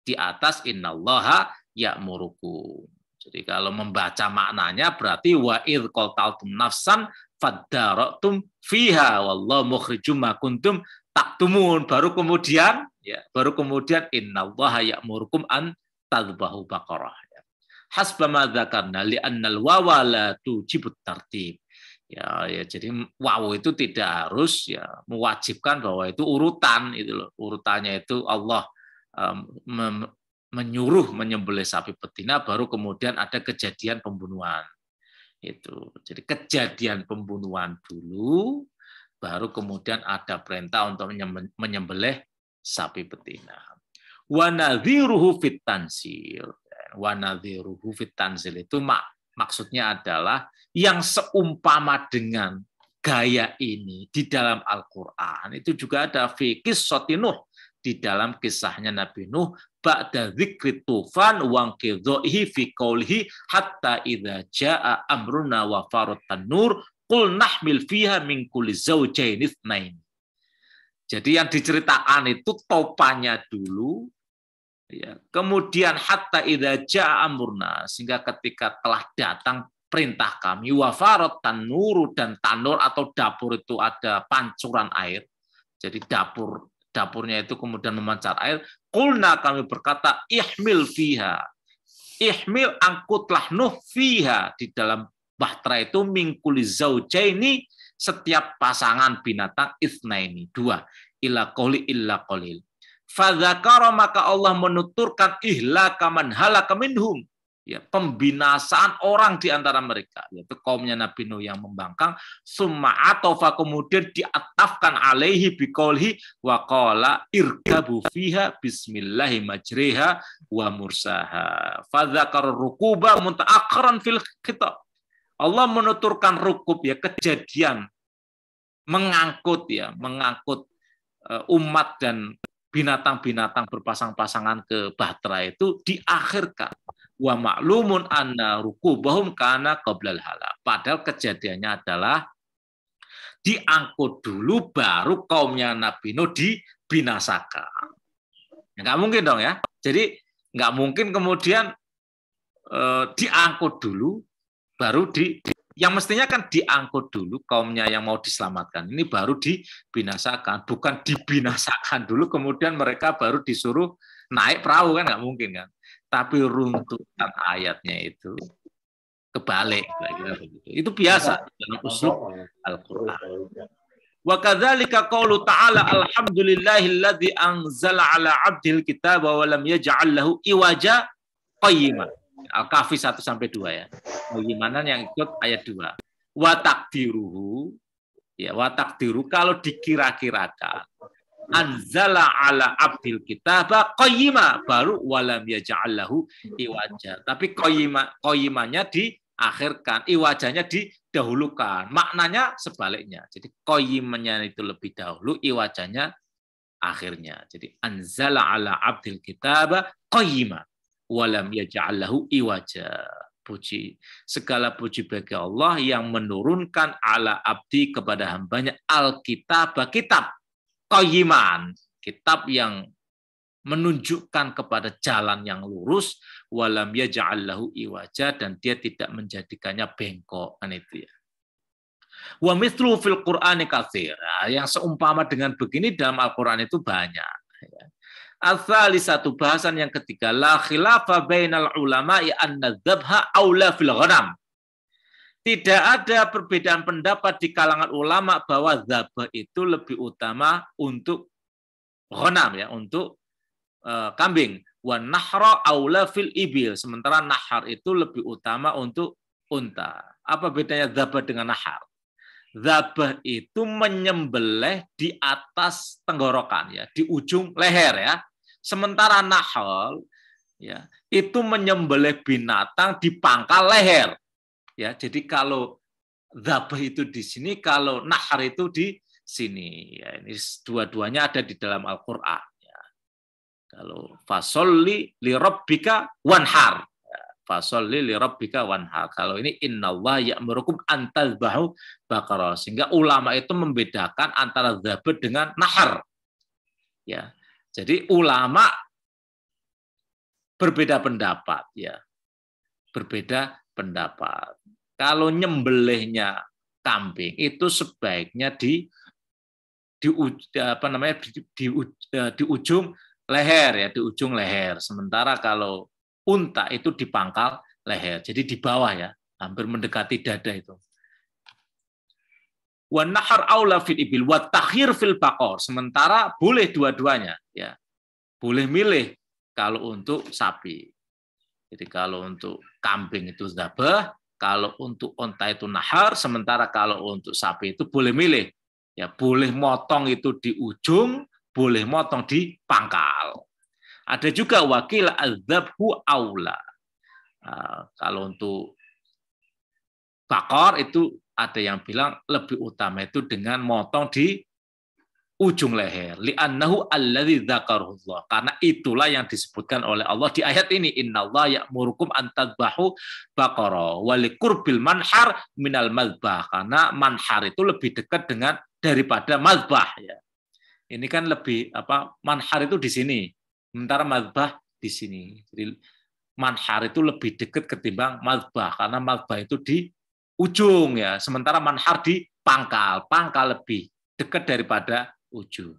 di atas innallaha ya'muruku Jadi kalau membaca maknanya berarti wa id qataltum nafsan faddaratum fiha wallahu mukhrijum ma kuntum taktumun baru kemudian ya baru kemudian innallaha ya'murukum an tadbahu baqarah hasbama dzakarna li'annal wawa la tujibut tartib. Ya, ya jadi wawu itu tidak harus ya mewajibkan bahwa itu urutan itu loh. Urutannya itu Allah um, menyuruh menyembelih sapi betina baru kemudian ada kejadian pembunuhan. Itu. Jadi kejadian pembunuhan dulu baru kemudian ada perintah untuk menyembelih sapi betina. Wa nadhiruhu fit tansir wanadhiruhu fit tanzil itu mak maksudnya adalah yang seumpama dengan gaya ini di dalam Al-Qur'an itu juga ada fi nuh di dalam kisahnya Nabi Nuh ba'da dzikri tufan wa qidhihi fi qawlihi hatta idza jaa amruna wa faratan nur qul nahmil fiha min kulli zawjain jadi yang diceritakan itu topanya dulu Ya. Kemudian hatta idza jaa amurna sehingga ketika telah datang perintah kami wafarot tanuru dan tanur atau dapur itu ada pancuran air. Jadi dapur dapurnya itu kemudian memancar air. Kulna kami berkata ihmil fiha. Ihmil angkutlah nuh fiha di dalam bahtera itu mingkuli ini setiap pasangan binatang isna ini dua ilakoli qoli ila kolil Fadzakara maka Allah menuturkan ihlaka man halaka minhum. Ya, pembinasaan orang di antara mereka. Yaitu kaumnya Nabi Nuh yang membangkang. Summa atofa kemudian diatafkan alaihi biqolhi wa qala irkabu fiha bismillahi majriha wa mursaha. Fadzakar rukuba muta'akhiran fil kitab. Allah menuturkan rukub ya kejadian mengangkut ya mengangkut eh, umat dan binatang-binatang berpasang-pasangan ke bahtera itu diakhirkan. Wa maklumun anna rukubahum kana qoblal hala. Padahal kejadiannya adalah diangkut dulu baru kaumnya Nabi Nuh dibinasakan. Ya, nggak mungkin dong ya. Jadi nggak mungkin kemudian eh, diangkut dulu baru di yang mestinya kan diangkut dulu kaumnya yang mau diselamatkan. Ini baru dibinasakan, bukan dibinasakan dulu kemudian mereka baru disuruh naik perahu kan nggak mungkin kan. Tapi runtutan ayatnya itu kebalik Itu biasa iya. dalam usul iya. Al-Qur'an. Wa kadzalika qawlu ta'ala alhamdulillahilladzi anzala 'ala 'abdil kitaba wa lam yaj'al lahu iwaja qayyiman Al-Kahfi 1 sampai 2 ya. Bagaimana yang ikut ayat 2. Wa takdiruhu ya wa takdiru kalau dikira-kirakan anzala ala abdil kitaba qayyima baru walam yaj'allahu iwaja. Tapi qayyima qayyimanya diakhirkan, iwajanya didahulukan. Maknanya sebaliknya. Jadi koyimanya itu lebih dahulu, iwajanya akhirnya. Jadi anzala ala abdil kitaba qayyima walam yaj'allahu iwaja. Puji. Segala puji bagi Allah yang menurunkan ala abdi kepada hambanya Alkitab, kitab qayyiman, kitab yang menunjukkan kepada jalan yang lurus walam yaj'allahu iwaja dan dia tidak menjadikannya bengkok kan itu ya. Wa mithlu fil Qur'ani katsir. Yang seumpama dengan begini dalam Al-Qur'an itu banyak ya. Asali satu bahasan yang ketiga, la khilafa bainal ulama'i anna dhabha aula fil ghanam. Tidak ada perbedaan pendapat di kalangan ulama bahwa dzabha itu lebih utama untuk ghanam ya, untuk uh, kambing. Wa nahra aula fil ibil, sementara nahar itu lebih utama untuk unta. Apa bedanya dzabha dengan nahar? Zabah itu menyembelih di atas tenggorokan ya, di ujung leher ya. Sementara nahal ya, itu menyembelih binatang di pangkal leher. Ya, jadi kalau zabah itu di sini, kalau nahar itu di sini. Ya, ini dua-duanya ada di dalam Al-Qur'an. Ya. Kalau fasolli li rabbika wanhar. Ya, fasolli li rabbika wanhar. Kalau ini innallaha ya'murukum bahu bakara. Sehingga ulama itu membedakan antara zabah dengan nahar. Ya, jadi ulama berbeda pendapat ya. Berbeda pendapat. Kalau nyembelihnya kambing itu sebaiknya di di apa namanya di, di, e, di ujung leher ya, di ujung leher. Sementara kalau unta itu di pangkal leher. Jadi di bawah ya, hampir mendekati dada itu wanahar aula fil ibil wa takhir fil bakor. Sementara boleh dua-duanya ya. Boleh milih kalau untuk sapi. Jadi kalau untuk kambing itu zabah, kalau untuk onta itu nahar, sementara kalau untuk sapi itu boleh milih. Ya, boleh motong itu di ujung, boleh motong di pangkal. Ada juga wakil azabhu aula. Ah, kalau untuk bakor itu ada yang bilang lebih utama itu dengan motong di ujung leher li'annahu alladzi dzakarullah karena itulah yang disebutkan oleh Allah di ayat ini innallaha ya'murukum an tadbahu baqara liqurbil manhar minal madbah karena manhar itu lebih dekat dengan daripada madbah ya ini kan lebih apa manhar itu di sini sementara madbah di sini jadi manhar itu lebih dekat ketimbang madbah karena madbah itu di ujung ya. Sementara manhar di pangkal, pangkal lebih dekat daripada ujung.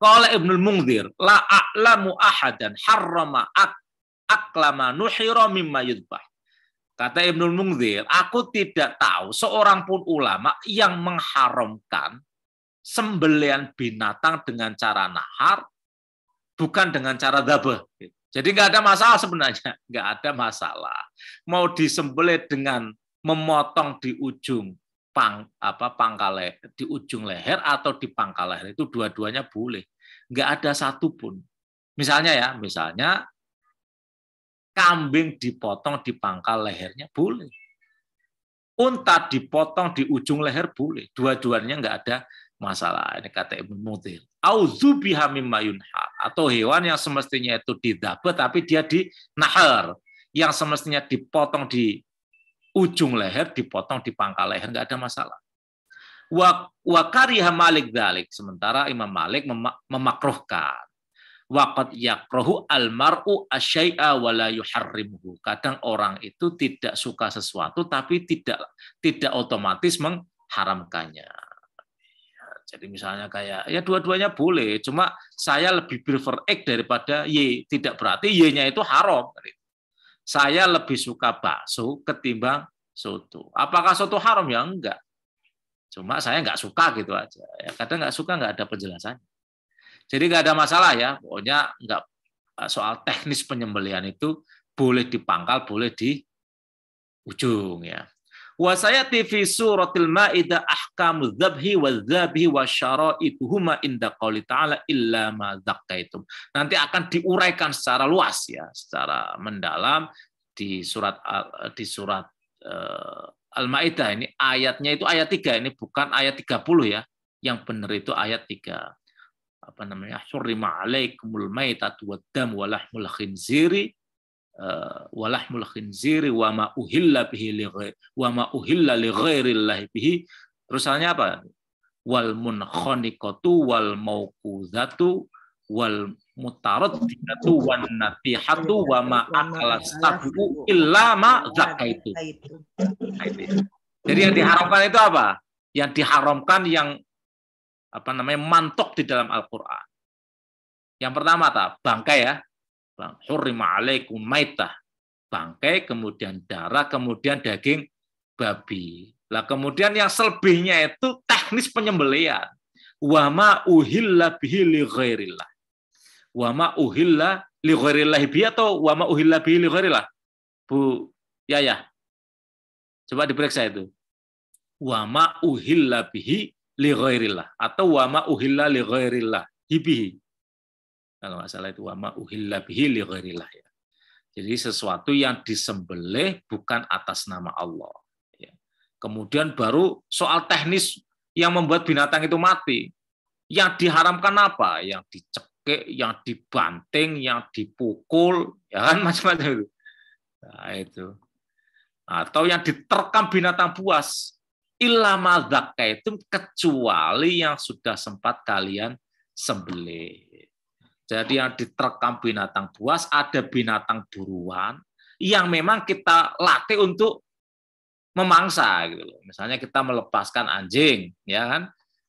Qala Ibnu Mungdir la a'lamu ahadan harrama ak aklama nuhira mimma yudbah. Kata Ibnu Mungzir, aku tidak tahu seorang pun ulama yang mengharamkan sembelian binatang dengan cara nahar, bukan dengan cara dabah. Jadi nggak ada masalah sebenarnya, nggak ada masalah. Mau disembelih dengan memotong di ujung pang apa pangkal leher, di ujung leher atau di pangkal leher itu dua-duanya boleh. Nggak ada satupun. Misalnya ya, misalnya kambing dipotong di pangkal lehernya boleh. Unta dipotong di ujung leher boleh. Dua-duanya nggak ada masalah. Ini kata Ibnu Mutir. mimma Atau hewan yang semestinya itu didabe tapi dia di nahar. Yang semestinya dipotong di ujung leher dipotong di pangkal leher nggak ada masalah. Wakariha Malik dalik. Sementara Imam Malik memakruhkan. Wakat yakrohu almaru asyai'a wala yuharrimuhu. Kadang orang itu tidak suka sesuatu tapi tidak tidak otomatis mengharamkannya. Jadi misalnya kayak ya dua-duanya boleh, cuma saya lebih prefer X daripada Y. Tidak berarti Y-nya itu haram saya lebih suka bakso ketimbang soto. Apakah soto haram ya? Enggak. Cuma saya enggak suka gitu aja. Ya, kadang enggak suka enggak ada penjelasannya. Jadi enggak ada masalah ya. Pokoknya enggak eh, soal teknis penyembelian itu boleh dipangkal, boleh di ujung ya. Wa sayati fi suratil ma'idah ahkamu dzabhi wa dzabihi wa syara'ituhuma inda qouli ta'ala illa ma dzakaitum. Nanti akan diuraikan secara luas ya, secara mendalam di surat di surat uh, Al-Maidah ini ayatnya itu ayat 3 ini bukan ayat 30 ya. Yang benar itu ayat 3 apa namanya hurrima alaikumul maitatu waddam walahmul khinziri Eh, walahmul khinziri wa ma uhilla bihi wa ma uhilla li ghairillah bihi terusannya apa wal munkhaniqatu wal mauqudatu wal mutaraddidatu wan nafihatu wa ma akala sabu illa ma zakaitu jadi yang diharamkan itu apa yang diharamkan yang apa namanya mantok di dalam Al-Qur'an yang pertama tak bangkai ya Bang, hurrima alaikum maitah. Bangkai, kemudian darah, kemudian daging babi. Lah kemudian yang selebihnya itu teknis penyembelian. Wama uhilla bihi li ghairillah. Wama uhilla li ghairillah bi atau wama uhilla bihi li ghairillah? Bu ya Coba diperiksa itu. Wama uhilla bihi li ghairillah atau wama uhilla li ghairillah bihi kalau nggak salah itu wama uhilla bihi ya. Jadi sesuatu yang disembelih bukan atas nama Allah. Ya. Kemudian baru soal teknis yang membuat binatang itu mati. Yang diharamkan apa? Yang dicekik, yang dibanting, yang dipukul, ya kan macam-macam itu. Nah, itu. Atau yang diterkam binatang buas. Ilama itu kecuali yang sudah sempat kalian sembelih. Jadi yang diterkam binatang buas, ada binatang buruan yang memang kita latih untuk memangsa gitu loh. Misalnya kita melepaskan anjing, ya kan?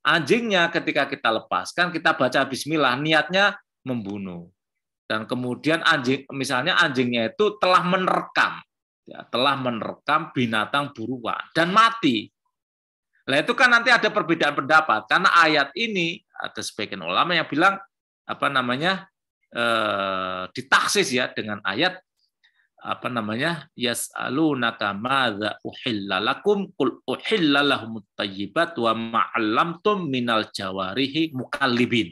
Anjingnya ketika kita lepaskan, kita baca bismillah, niatnya membunuh. Dan kemudian anjing misalnya anjingnya itu telah menerkam ya, telah menerkam binatang buruan dan mati. Nah itu kan nanti ada perbedaan pendapat karena ayat ini ada sebagian ulama yang bilang apa namanya eh, ditaksis ya dengan ayat apa namanya yas'alunaka madza uhilla kul qul uhilla wa ma'allamtum minal jawarihi mukallibin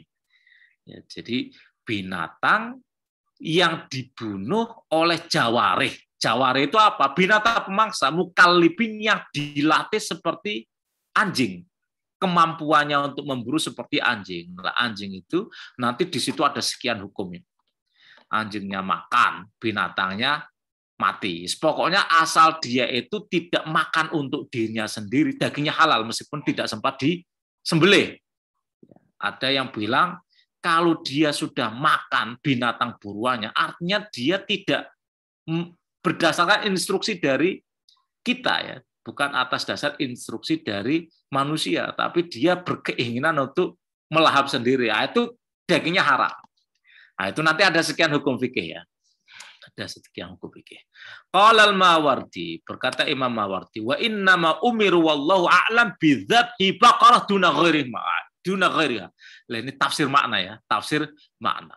ya, jadi binatang yang dibunuh oleh jaware jaware itu apa binatang pemangsa mukallibin yang dilatih seperti anjing kemampuannya untuk memburu seperti anjing. Nah, anjing itu nanti di situ ada sekian hukumnya. Anjingnya makan, binatangnya mati. Pokoknya asal dia itu tidak makan untuk dirinya sendiri, dagingnya halal meskipun tidak sempat disembelih. Ada yang bilang kalau dia sudah makan binatang buruannya, artinya dia tidak berdasarkan instruksi dari kita ya, bukan atas dasar instruksi dari manusia, tapi dia berkeinginan untuk melahap sendiri. Nah, itu dagingnya haram. Nah, itu nanti ada sekian hukum fikih ya. Ada sekian hukum fikih. Qalal mawardi berkata Imam Mawardi, wa inna ma umiru wallahu a'lam bidzabhi baqarah duna ghairi ma'ad. Duna ghairiha. Lah ini tafsir makna ya, tafsir makna.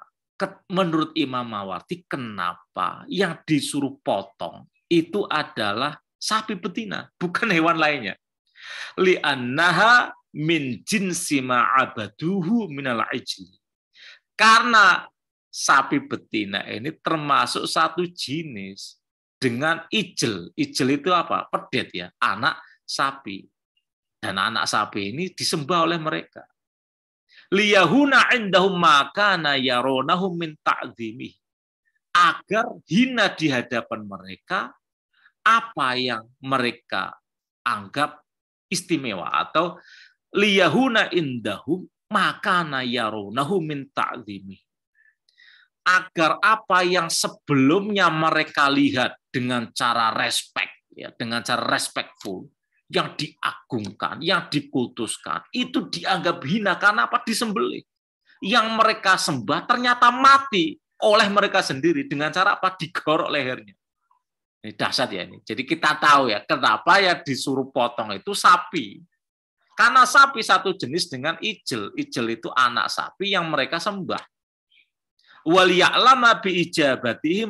Menurut Imam Mawardi, kenapa yang disuruh potong itu adalah sapi betina, bukan hewan lainnya. Li'annaha min jinsi ma'abaduhu minal ijli. Karena sapi betina ini termasuk satu jenis dengan ijel. Ijel itu apa? Pedet ya, anak sapi. Dan anak sapi ini disembah oleh mereka. Liyahuna indahum makana yaronahum min ta'zimih. Agar hina di hadapan mereka apa yang mereka anggap istimewa atau liyahuna indahum makana yarunahu min ta'zimi. Agar apa yang sebelumnya mereka lihat dengan cara respect, ya, dengan cara respectful, yang diagungkan, yang dikultuskan, itu dianggap hina karena apa? Disembelih. Yang mereka sembah ternyata mati oleh mereka sendiri dengan cara apa? Digorok lehernya. Ini dahsyat ya ini. Jadi kita tahu ya kenapa ya disuruh potong itu sapi. Karena sapi satu jenis dengan ijel. Ijel itu anak sapi yang mereka sembah. Waliya'lama bi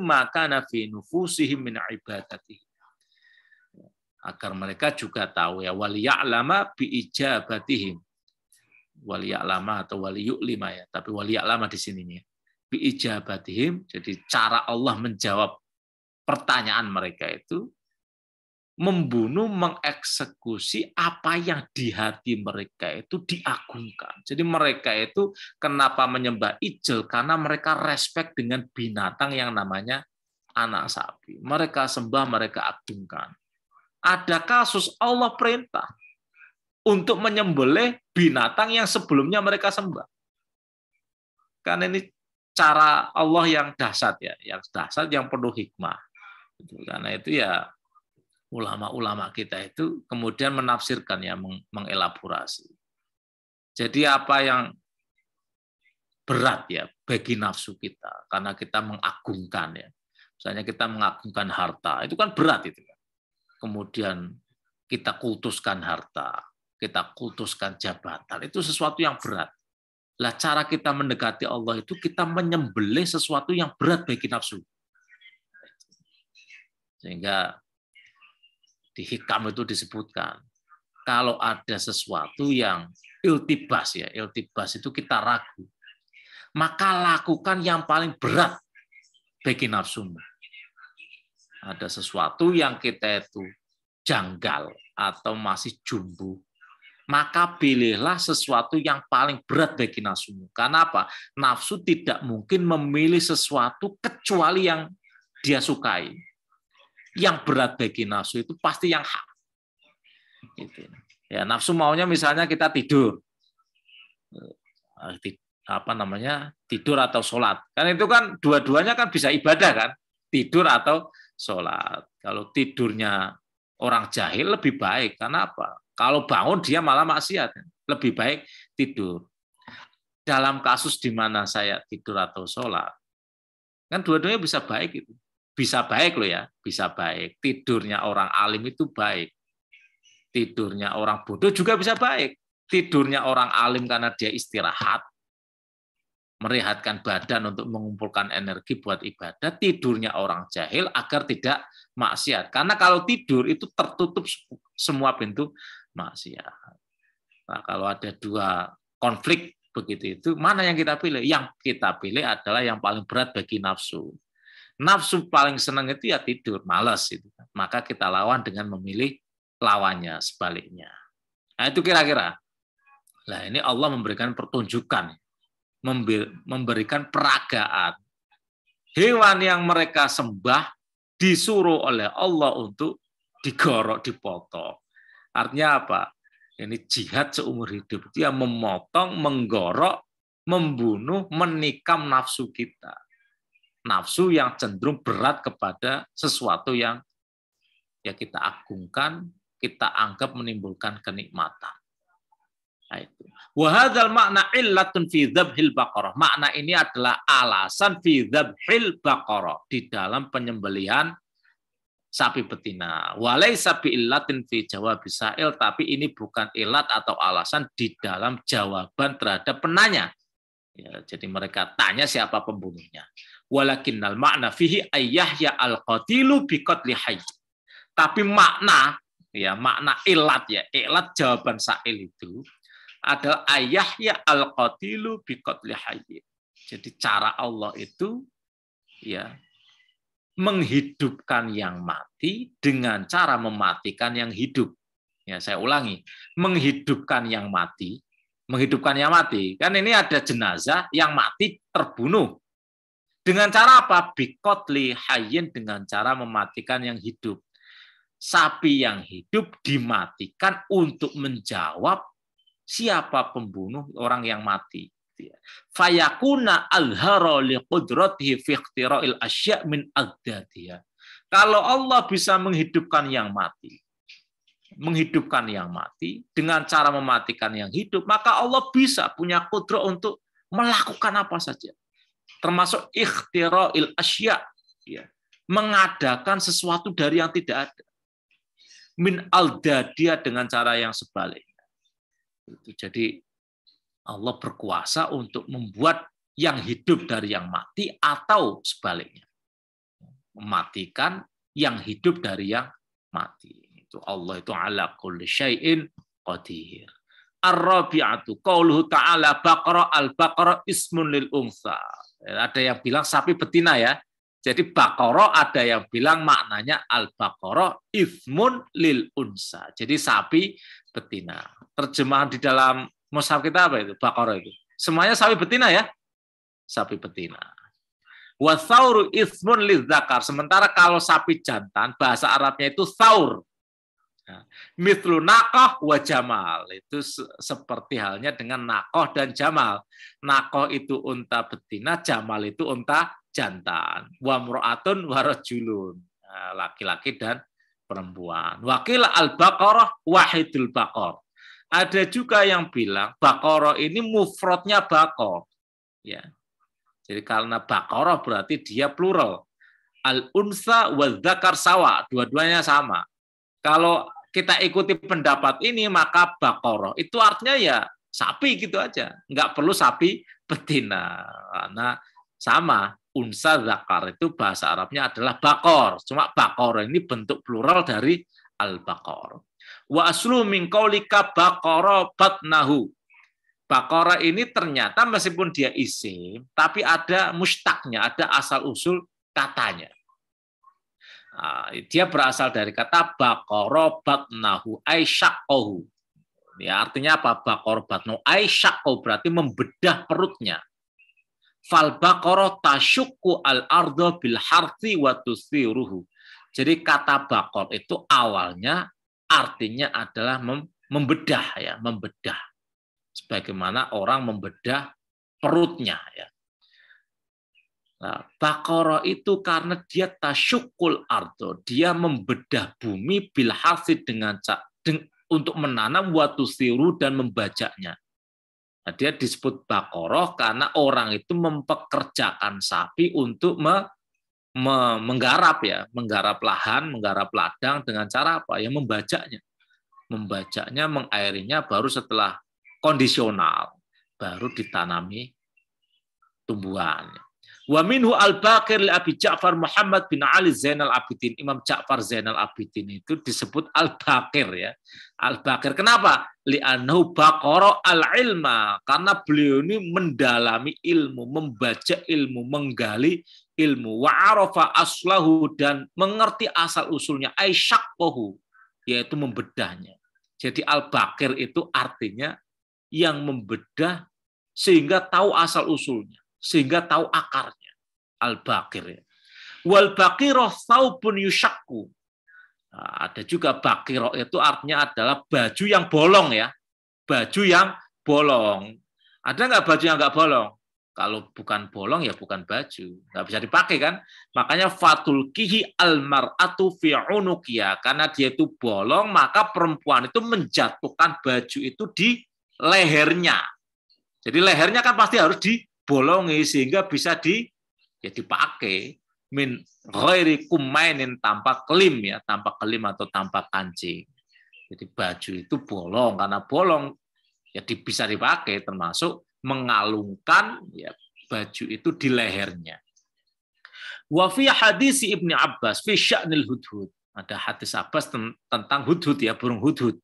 maka nafi nufusihim min ibadatihim. Agar mereka juga tahu ya waliya'lama bi ijabatihim. Waliya'lama atau waliyu'lima ya. Tapi waliya'lama di sini ya. Bi ijabatihim. Jadi cara Allah menjawab pertanyaan mereka itu membunuh, mengeksekusi apa yang di hati mereka itu diagungkan. Jadi mereka itu kenapa menyembah Ijel? Karena mereka respect dengan binatang yang namanya anak sapi. Mereka sembah, mereka agungkan. Ada kasus Allah perintah untuk menyembelih binatang yang sebelumnya mereka sembah. Karena ini cara Allah yang dahsyat ya, yang dahsyat yang penuh hikmah. Gitu. Karena itu ya ulama-ulama kita itu kemudian menafsirkan ya mengelaborasi. Jadi apa yang berat ya bagi nafsu kita karena kita mengagungkan ya. Misalnya kita mengagungkan harta, itu kan berat itu ya Kemudian kita kultuskan harta, kita kultuskan jabatan, itu sesuatu yang berat. Lah cara kita mendekati Allah itu kita menyembelih sesuatu yang berat bagi nafsu. Sehingga di hikam itu disebutkan, kalau ada sesuatu yang iltibas ya, iltibas itu kita ragu, maka lakukan yang paling berat bagi nafsumu. Ada sesuatu yang kita itu janggal atau masih jumbo, maka pilihlah sesuatu yang paling berat bagi nafsumu. Karena apa? Nafsu tidak mungkin memilih sesuatu kecuali yang dia sukai yang berat bagi nafsu itu pasti yang hak. Gitu. Ya, nafsu maunya misalnya kita tidur. Eh, apa namanya? Tidur atau sholat. Kan itu kan dua-duanya kan bisa ibadah kan? Tidur atau sholat. Kalau tidurnya orang jahil lebih baik. Karena apa? Kalau bangun dia malah maksiat. Lebih baik tidur. Dalam kasus di mana saya tidur atau sholat, kan dua-duanya bisa baik itu bisa baik loh ya, bisa baik. Tidurnya orang alim itu baik. Tidurnya orang bodoh juga bisa baik. Tidurnya orang alim karena dia istirahat, merehatkan badan untuk mengumpulkan energi buat ibadah. Tidurnya orang jahil agar tidak maksiat. Karena kalau tidur itu tertutup semua pintu maksiat. Nah, kalau ada dua konflik begitu itu, mana yang kita pilih? Yang kita pilih adalah yang paling berat bagi nafsu nafsu paling senang itu ya tidur, malas itu. Maka kita lawan dengan memilih lawannya sebaliknya. Nah, itu kira-kira. Nah, ini Allah memberikan pertunjukan, memberikan peragaan. Hewan yang mereka sembah disuruh oleh Allah untuk digorok, dipotong. Artinya apa? Ini jihad seumur hidup. Dia memotong, menggorok, membunuh, menikam nafsu kita nafsu yang cenderung berat kepada sesuatu yang ya kita agungkan, kita anggap menimbulkan kenikmatan. Nah, itu. Wahadal makna illatun fi dzabhil baqarah. Makna ini adalah alasan fi dzabhil baqarah di dalam penyembelihan sapi betina. Walaisa bi illatin fi jawab sa'il, tapi ini bukan ilat atau alasan di dalam jawaban terhadap penanya. Ya, jadi mereka tanya siapa pembunuhnya. Walakinnal makna fihi ayyahya al-qatilu biqatli hayy. Tapi makna ya makna ilat ya, ilat jawaban sa'il itu adalah ayyahya al-qatilu biqatli hayy. Jadi cara Allah itu ya menghidupkan yang mati dengan cara mematikan yang hidup. Ya, saya ulangi, menghidupkan yang mati, menghidupkan yang mati. Kan ini ada jenazah yang mati terbunuh. Dengan cara apa? Bikotli hayin dengan cara mematikan yang hidup. Sapi yang hidup dimatikan untuk menjawab siapa pembunuh orang yang mati. Fayakuna alharo li qudratihi fi ikhtira'il asya' min Kalau Allah bisa menghidupkan yang mati, menghidupkan yang mati dengan cara mematikan yang hidup, maka Allah bisa punya kudrat untuk melakukan apa saja termasuk ikhtiroil asya ya mengadakan sesuatu dari yang tidak ada min al aldadia dengan cara yang sebaliknya itu jadi Allah berkuasa untuk membuat yang hidup dari yang mati atau sebaliknya mematikan yang hidup dari yang mati itu Allah itu ala kulli syai'in qadir Ar-Rabi'atu qauluhu ta'ala Baqarah al-Baqarah ismun lil unsa Eh, ada yang bilang sapi betina ya. Jadi bakoro ada yang bilang maknanya al bakoro ifmun lil unsa. Jadi sapi betina. Terjemahan di dalam mushaf kita apa itu? Bakoro itu. Semuanya sapi betina ya. Sapi betina. Wa thauru lil zakar. Sementara kalau sapi jantan bahasa Arabnya itu thaur. Ya. Mitlu nakoh wa jamal. Itu seperti halnya dengan nakoh dan jamal. Nakoh itu unta betina, jamal itu unta jantan. Wa muratun wa rajulun. Ya, laki-laki dan perempuan. Wakil al-baqarah wahidul bakor. Ada juga yang bilang bakoro ini mufrotnya bakor. Ya. Jadi karena bakoro berarti dia plural. Al-unsa wa zakar sawa, dua-duanya sama kalau kita ikuti pendapat ini maka bakoro itu artinya ya sapi gitu aja nggak perlu sapi betina karena sama unsa zakar itu bahasa Arabnya adalah bakor cuma bakor ini bentuk plural dari al bakor wa aslu min qaulika bakoro batnahu bakora ini ternyata meskipun dia isim tapi ada mustaknya ada asal usul katanya Ah, dia berasal dari kata bakoro nahu aishakohu. Ya, artinya apa? Bakor nahu aishakohu berarti membedah perutnya. Fal bakoro tasyuku al ardo bil harti wa ruhu. Jadi kata bakor itu awalnya artinya adalah membedah ya, membedah. Sebagaimana orang membedah perutnya ya. Nah, Bakoro itu karena dia tasyukul ardo, dia membedah bumi bilhasid dengan cak, deng, untuk menanam watu siru dan membajaknya. Nah, dia disebut bakoroh karena orang itu mempekerjakan sapi untuk me, me, menggarap ya, menggarap lahan, menggarap ladang dengan cara apa? Ya membajaknya. Membajaknya, mengairinya baru setelah kondisional, baru ditanami tumbuhannya. Wa minhu al-Baqir li Abi Ja'far Muhammad bin Ali Zainal Abidin. Imam Ja'far Zainal Abidin itu disebut al-Baqir ya. Al-Baqir. Kenapa? li anhu baqara al-ilma. Karena beliau ini mendalami ilmu, membaca ilmu, menggali ilmu. wa arafa aslahu dan mengerti asal-usulnya. syaqqahu Yaitu membedahnya. Jadi al-Baqir itu artinya yang membedah sehingga tahu asal-usulnya sehingga tahu akarnya. Al-Bakir. Ya. Wal bakiroh saubun yushaku Nah, ada juga bakiroh itu artinya adalah baju yang bolong ya. Baju yang bolong. Ada nggak baju yang nggak bolong? Kalau bukan bolong ya bukan baju. Nggak bisa dipakai kan? Makanya fatul kihi al maratu fi unukia. Karena dia itu bolong, maka perempuan itu menjatuhkan baju itu di lehernya. Jadi lehernya kan pasti harus di bolongi sehingga bisa di ya dipakai min ghairi kumainin tanpa kelim ya, tanpa kelim atau tanpa kancing. Jadi baju itu bolong karena bolong ya bisa dipakai termasuk mengalungkan ya baju itu di lehernya. Wa fi hadis Ibnu Abbas fi sya'nil hudhud. Ada hadis Abbas tentang hudhud ya burung hudhud.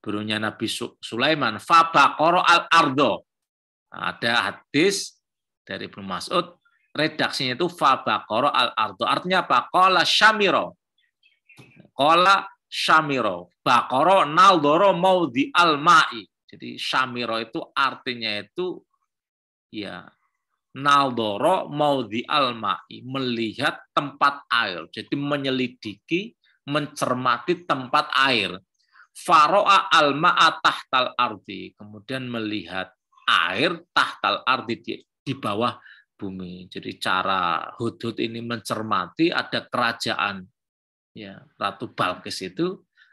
Burungnya Nabi Sulaiman fa al ardo ada hadis dari Ibnu Mas'ud, redaksinya itu baqara al ardo. Artinya apa? Kola syamiro. Kola syamiro. Bakoro naldoro mau di almai. Jadi syamiro itu artinya itu ya naldoro mau di almai melihat tempat air. Jadi menyelidiki, mencermati tempat air. Faroa alma tahtal ardi. Kemudian melihat air tahtal ardi di, di bawah bumi. Jadi cara hudud ini mencermati ada kerajaan ya Ratu Balkis itu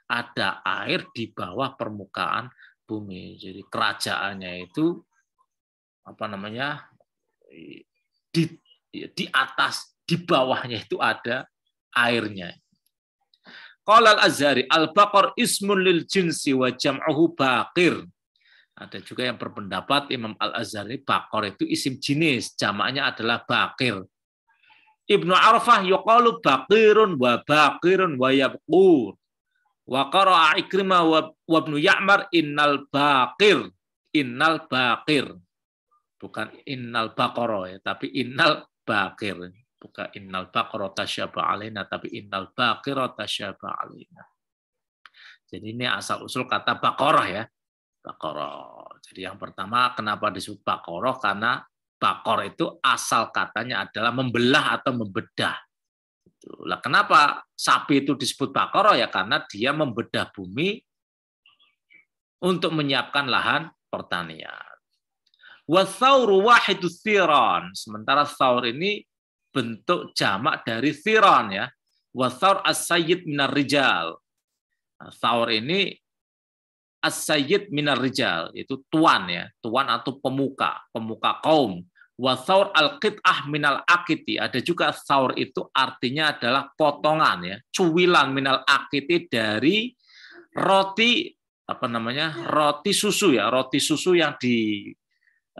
ada air di bawah permukaan bumi. Jadi kerajaannya itu apa namanya di ya, di atas di bawahnya itu ada airnya. Qala al-Azhari al-Baqar ismun lil jinsi wa jam'uhu baqir. Ada juga yang berpendapat Imam Al-Azhari Bakor itu isim jenis, jamaknya adalah Bakir. Ibnu Arfah yuqalu Bakirun wa Bakirun wa Yabqur. Wa qara'a Ikrimah wa Ibnu Ya'mar innal Bakir, innal Bakir. Bukan innal Bakoro ya, tapi innal Bakir. Bukan innal Bakoro tasyaba alaina, tapi innal Bakir tasyaba alaina. Jadi ini asal usul kata Bakorah ya Bakoroh. Jadi yang pertama kenapa disebut bakoroh? Karena bakor itu asal katanya adalah membelah atau membedah. itulah kenapa sapi itu disebut bakoroh ya? Karena dia membedah bumi untuk menyiapkan lahan pertanian. Wasauru wahidu siron. Sementara saur ini bentuk jamak dari siron ya. Wasaur as-sayyid Saur nah, ini as-sayyid minar rijal itu tuan ya, tuan atau pemuka, pemuka kaum. Wa saur al-qit'ah minal akiti. Ada juga saur itu artinya adalah potongan ya, cuwilan minal akiti dari roti apa namanya? roti susu ya, roti susu yang di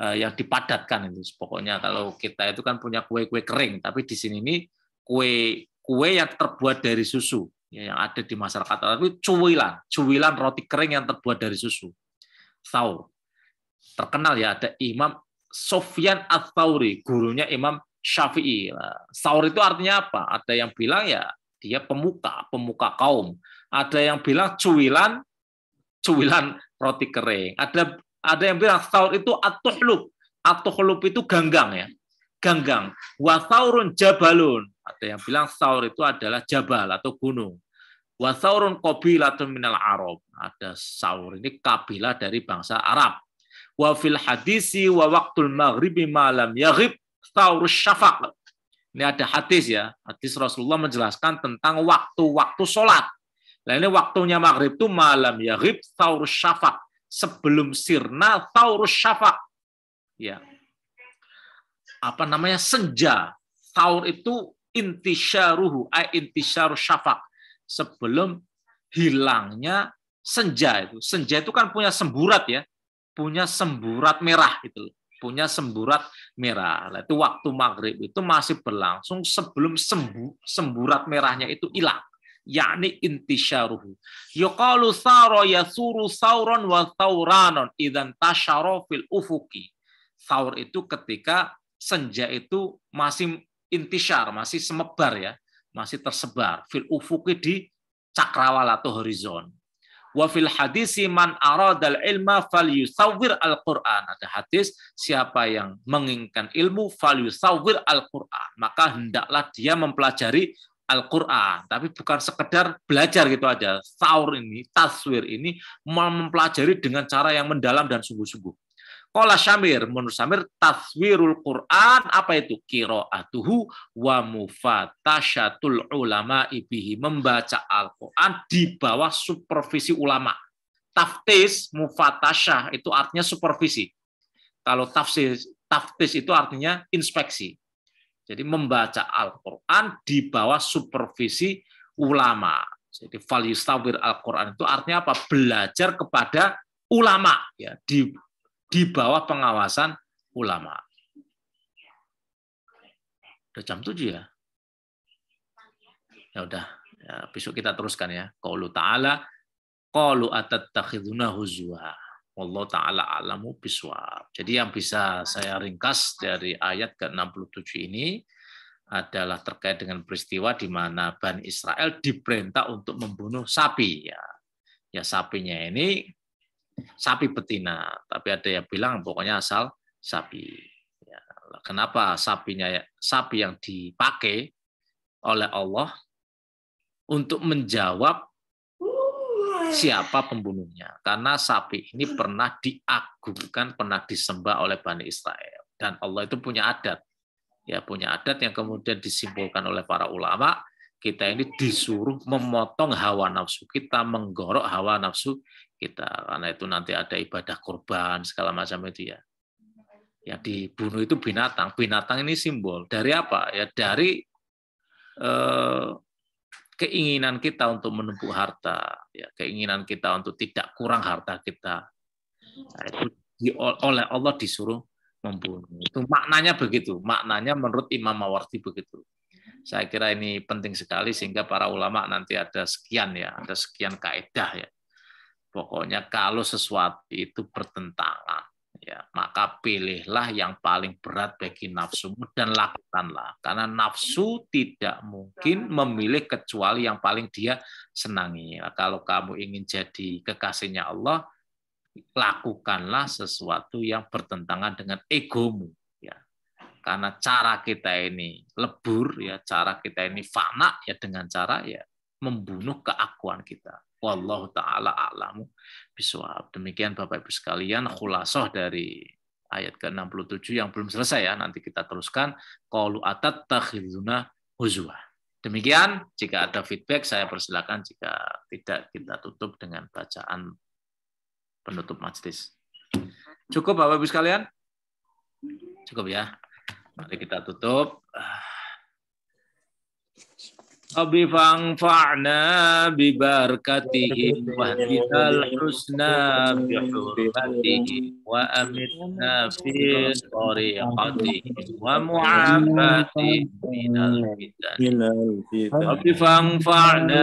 eh, yang dipadatkan itu pokoknya kalau kita itu kan punya kue-kue kering tapi di sini ini kue kue yang terbuat dari susu Ya, yang ada di masyarakat Arab itu cuwilan, cuwilan roti kering yang terbuat dari susu. saur Terkenal ya ada Imam Sofyan Al-Thawri, gurunya Imam Syafi'i. saur nah, itu artinya apa? Ada yang bilang ya dia pemuka, pemuka kaum. Ada yang bilang cuwilan, cuwilan roti kering. Ada ada yang bilang saur itu atuhlub. Atuhlub itu ganggang ya. Ganggang. Wa saurun jabalun ada yang bilang saur itu adalah jabal atau gunung. Wasaurun qabilatun minal Arab. Ada saur ini kabilah dari bangsa Arab. Wa fil hadisi wa waktul maghribi malam yaghib saur syafaq. Ini ada hadis ya. Hadis Rasulullah menjelaskan tentang waktu-waktu sholat. Nah ini waktunya maghrib itu malam yaghib saur syafaq. Sebelum sirna saur syafaq. Ya. Apa namanya senja. Saur itu Intisharuhu, ay intisharu syafaq sebelum hilangnya senja itu. Senja itu kan punya semburat ya, punya semburat merah itu, Punya semburat merah. Nah, itu waktu maghrib itu masih berlangsung sebelum sembu, semburat merahnya itu hilang. Yakni intisyaruhu. Yuqalu saro yasuru sauron wa sauranon idan tasharo fil ufuki. Saur itu ketika senja itu masih intisar, masih semebar ya, masih tersebar. Fil ufuki di cakrawala atau horizon. Wa fil hadisi man aradal ilma fal yusawwir al-Qur'an. Ada hadis siapa yang menginginkan ilmu fal yusawwir al-Qur'an, maka hendaklah dia mempelajari Al-Quran, tapi bukan sekedar belajar gitu aja. Saur ini, taswir ini mempelajari dengan cara yang mendalam dan sungguh-sungguh. Kola Syamir, menurut Syamir, taswirul Quran, apa itu? kiro atuhu wa mufatashatul ulama ibihi. Membaca Al-Quran di bawah supervisi ulama. Taftis, mufatashah, itu artinya supervisi. Kalau tafsir, taftis itu artinya inspeksi. Jadi membaca Al-Quran di bawah supervisi ulama. Jadi fal Al-Quran itu artinya apa? Belajar kepada ulama ya di di bawah pengawasan ulama. Udah jam 7 ya? Ya udah, ya, besok kita teruskan ya. Kalau ta'ala qalu atattakhiduna huzwa. Allah ta'ala alamu biswab. Jadi yang bisa saya ringkas dari ayat ke-67 ini adalah terkait dengan peristiwa di mana Bani Israel diperintah untuk membunuh sapi. Ya, ya sapinya ini sapi betina, tapi ada yang bilang pokoknya asal sapi. Ya, kenapa sapinya ya, sapi yang dipakai oleh Allah untuk menjawab siapa pembunuhnya? Karena sapi ini pernah diagungkan, pernah disembah oleh Bani Israel dan Allah itu punya adat. Ya, punya adat yang kemudian disimpulkan oleh para ulama kita ini disuruh memotong hawa nafsu kita, menggorok hawa nafsu kita karena itu nanti ada ibadah korban segala macam itu ya ya dibunuh itu binatang binatang ini simbol dari apa ya dari eh, keinginan kita untuk menumpuk harta ya keinginan kita untuk tidak kurang harta kita nah, itu di, oleh Allah disuruh membunuh itu maknanya begitu maknanya menurut Imam Mawardi begitu saya kira ini penting sekali sehingga para ulama nanti ada sekian ya ada sekian kaedah ya Pokoknya kalau sesuatu itu bertentangan, ya, maka pilihlah yang paling berat bagi nafsumu dan lakukanlah. Karena nafsu tidak mungkin memilih kecuali yang paling dia senangi. Nah, kalau kamu ingin jadi kekasihnya Allah, lakukanlah sesuatu yang bertentangan dengan egomu ya karena cara kita ini lebur ya cara kita ini fana ya dengan cara ya membunuh keakuan kita Wallahu ta'ala a'lamu biswab. Demikian Bapak Ibu sekalian khulasoh dari ayat ke-67 yang belum selesai ya. Nanti kita teruskan. Qalu atat takhiduna huzwa. Demikian, jika ada feedback saya persilakan. Jika tidak, kita tutup dengan bacaan penutup majlis Cukup Bapak Ibu sekalian? Cukup ya. Mari kita tutup. Ah. Rabbi fa'na bi barakatihim wahdinal husna bi hurmatihim wa amitna fi tariqatihim wa mu'afatihim minal fitan. Rabbi fa'na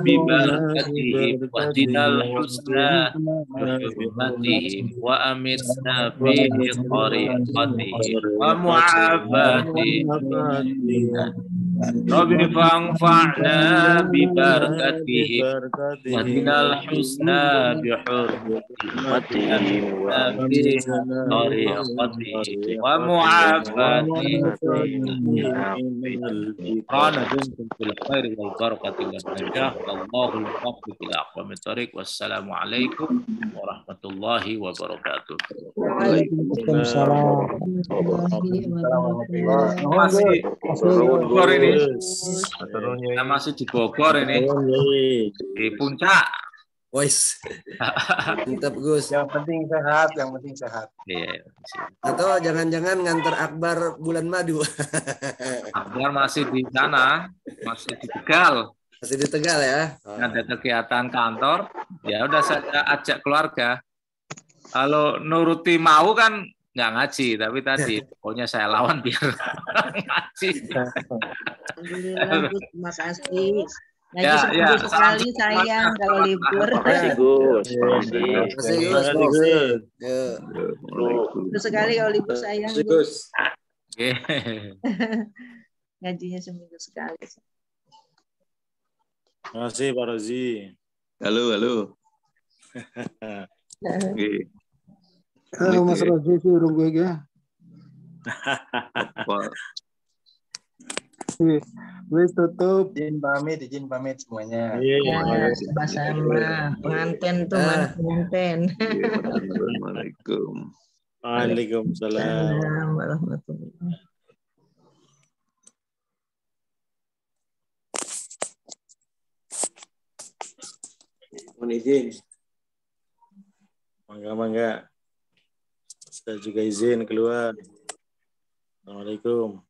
bi barakatihim wahdinal husna bi hurmatihim wa amitna fi tariqatihim wa mu'afatihim minal fitan. Rabbi fa'anfa'na bi barakatihi wa dinal husna bi hurmatihi wa bi tariqatihi wa mu'afatihi Qana kuntum fil khairi wal wal najah Allahu al-muwaffiq ila aqwamit tariq wassalamu warahmatullahi wabarakatuh warahmatullahi wabarakatuh Terima kasih. Kita masih di Bogor ini. Di puncak. Wes. Mantap Gus. Yang penting sehat, yang penting sehat. Iya. Atau jangan-jangan nganter Akbar bulan madu. Akbar masih di sana, masih di Tegal. Masih di Tegal ya. nggak Ada kegiatan kantor, ya udah saya ajak keluarga. Kalau nuruti mau kan nggak ngaji tapi tadi pokoknya saya lawan biar ngaji alhamdulillah terima kasih ya, ya. sekali sayang kalau libur. Terima kasih Gus. Terima kasih Gus. Ya, sekali kalau libur sayang. Gus. Ngajinya seminggu sekali. Terima kasih Pak Rozi. Halo, halo. Halo ah, gitu Mas ya. Rozi sih urung gue ya. Wis tutup. Izin pamit, izin pamit semuanya. Iya, yeah, iya, yeah, sama penganten tuh, ah. penganten. Iya, Assalamualaikum. Waalaikumsalam. Warahmatullahi Mohon izin. Mangga mangga. Saya juga izin keluar. Assalamualaikum.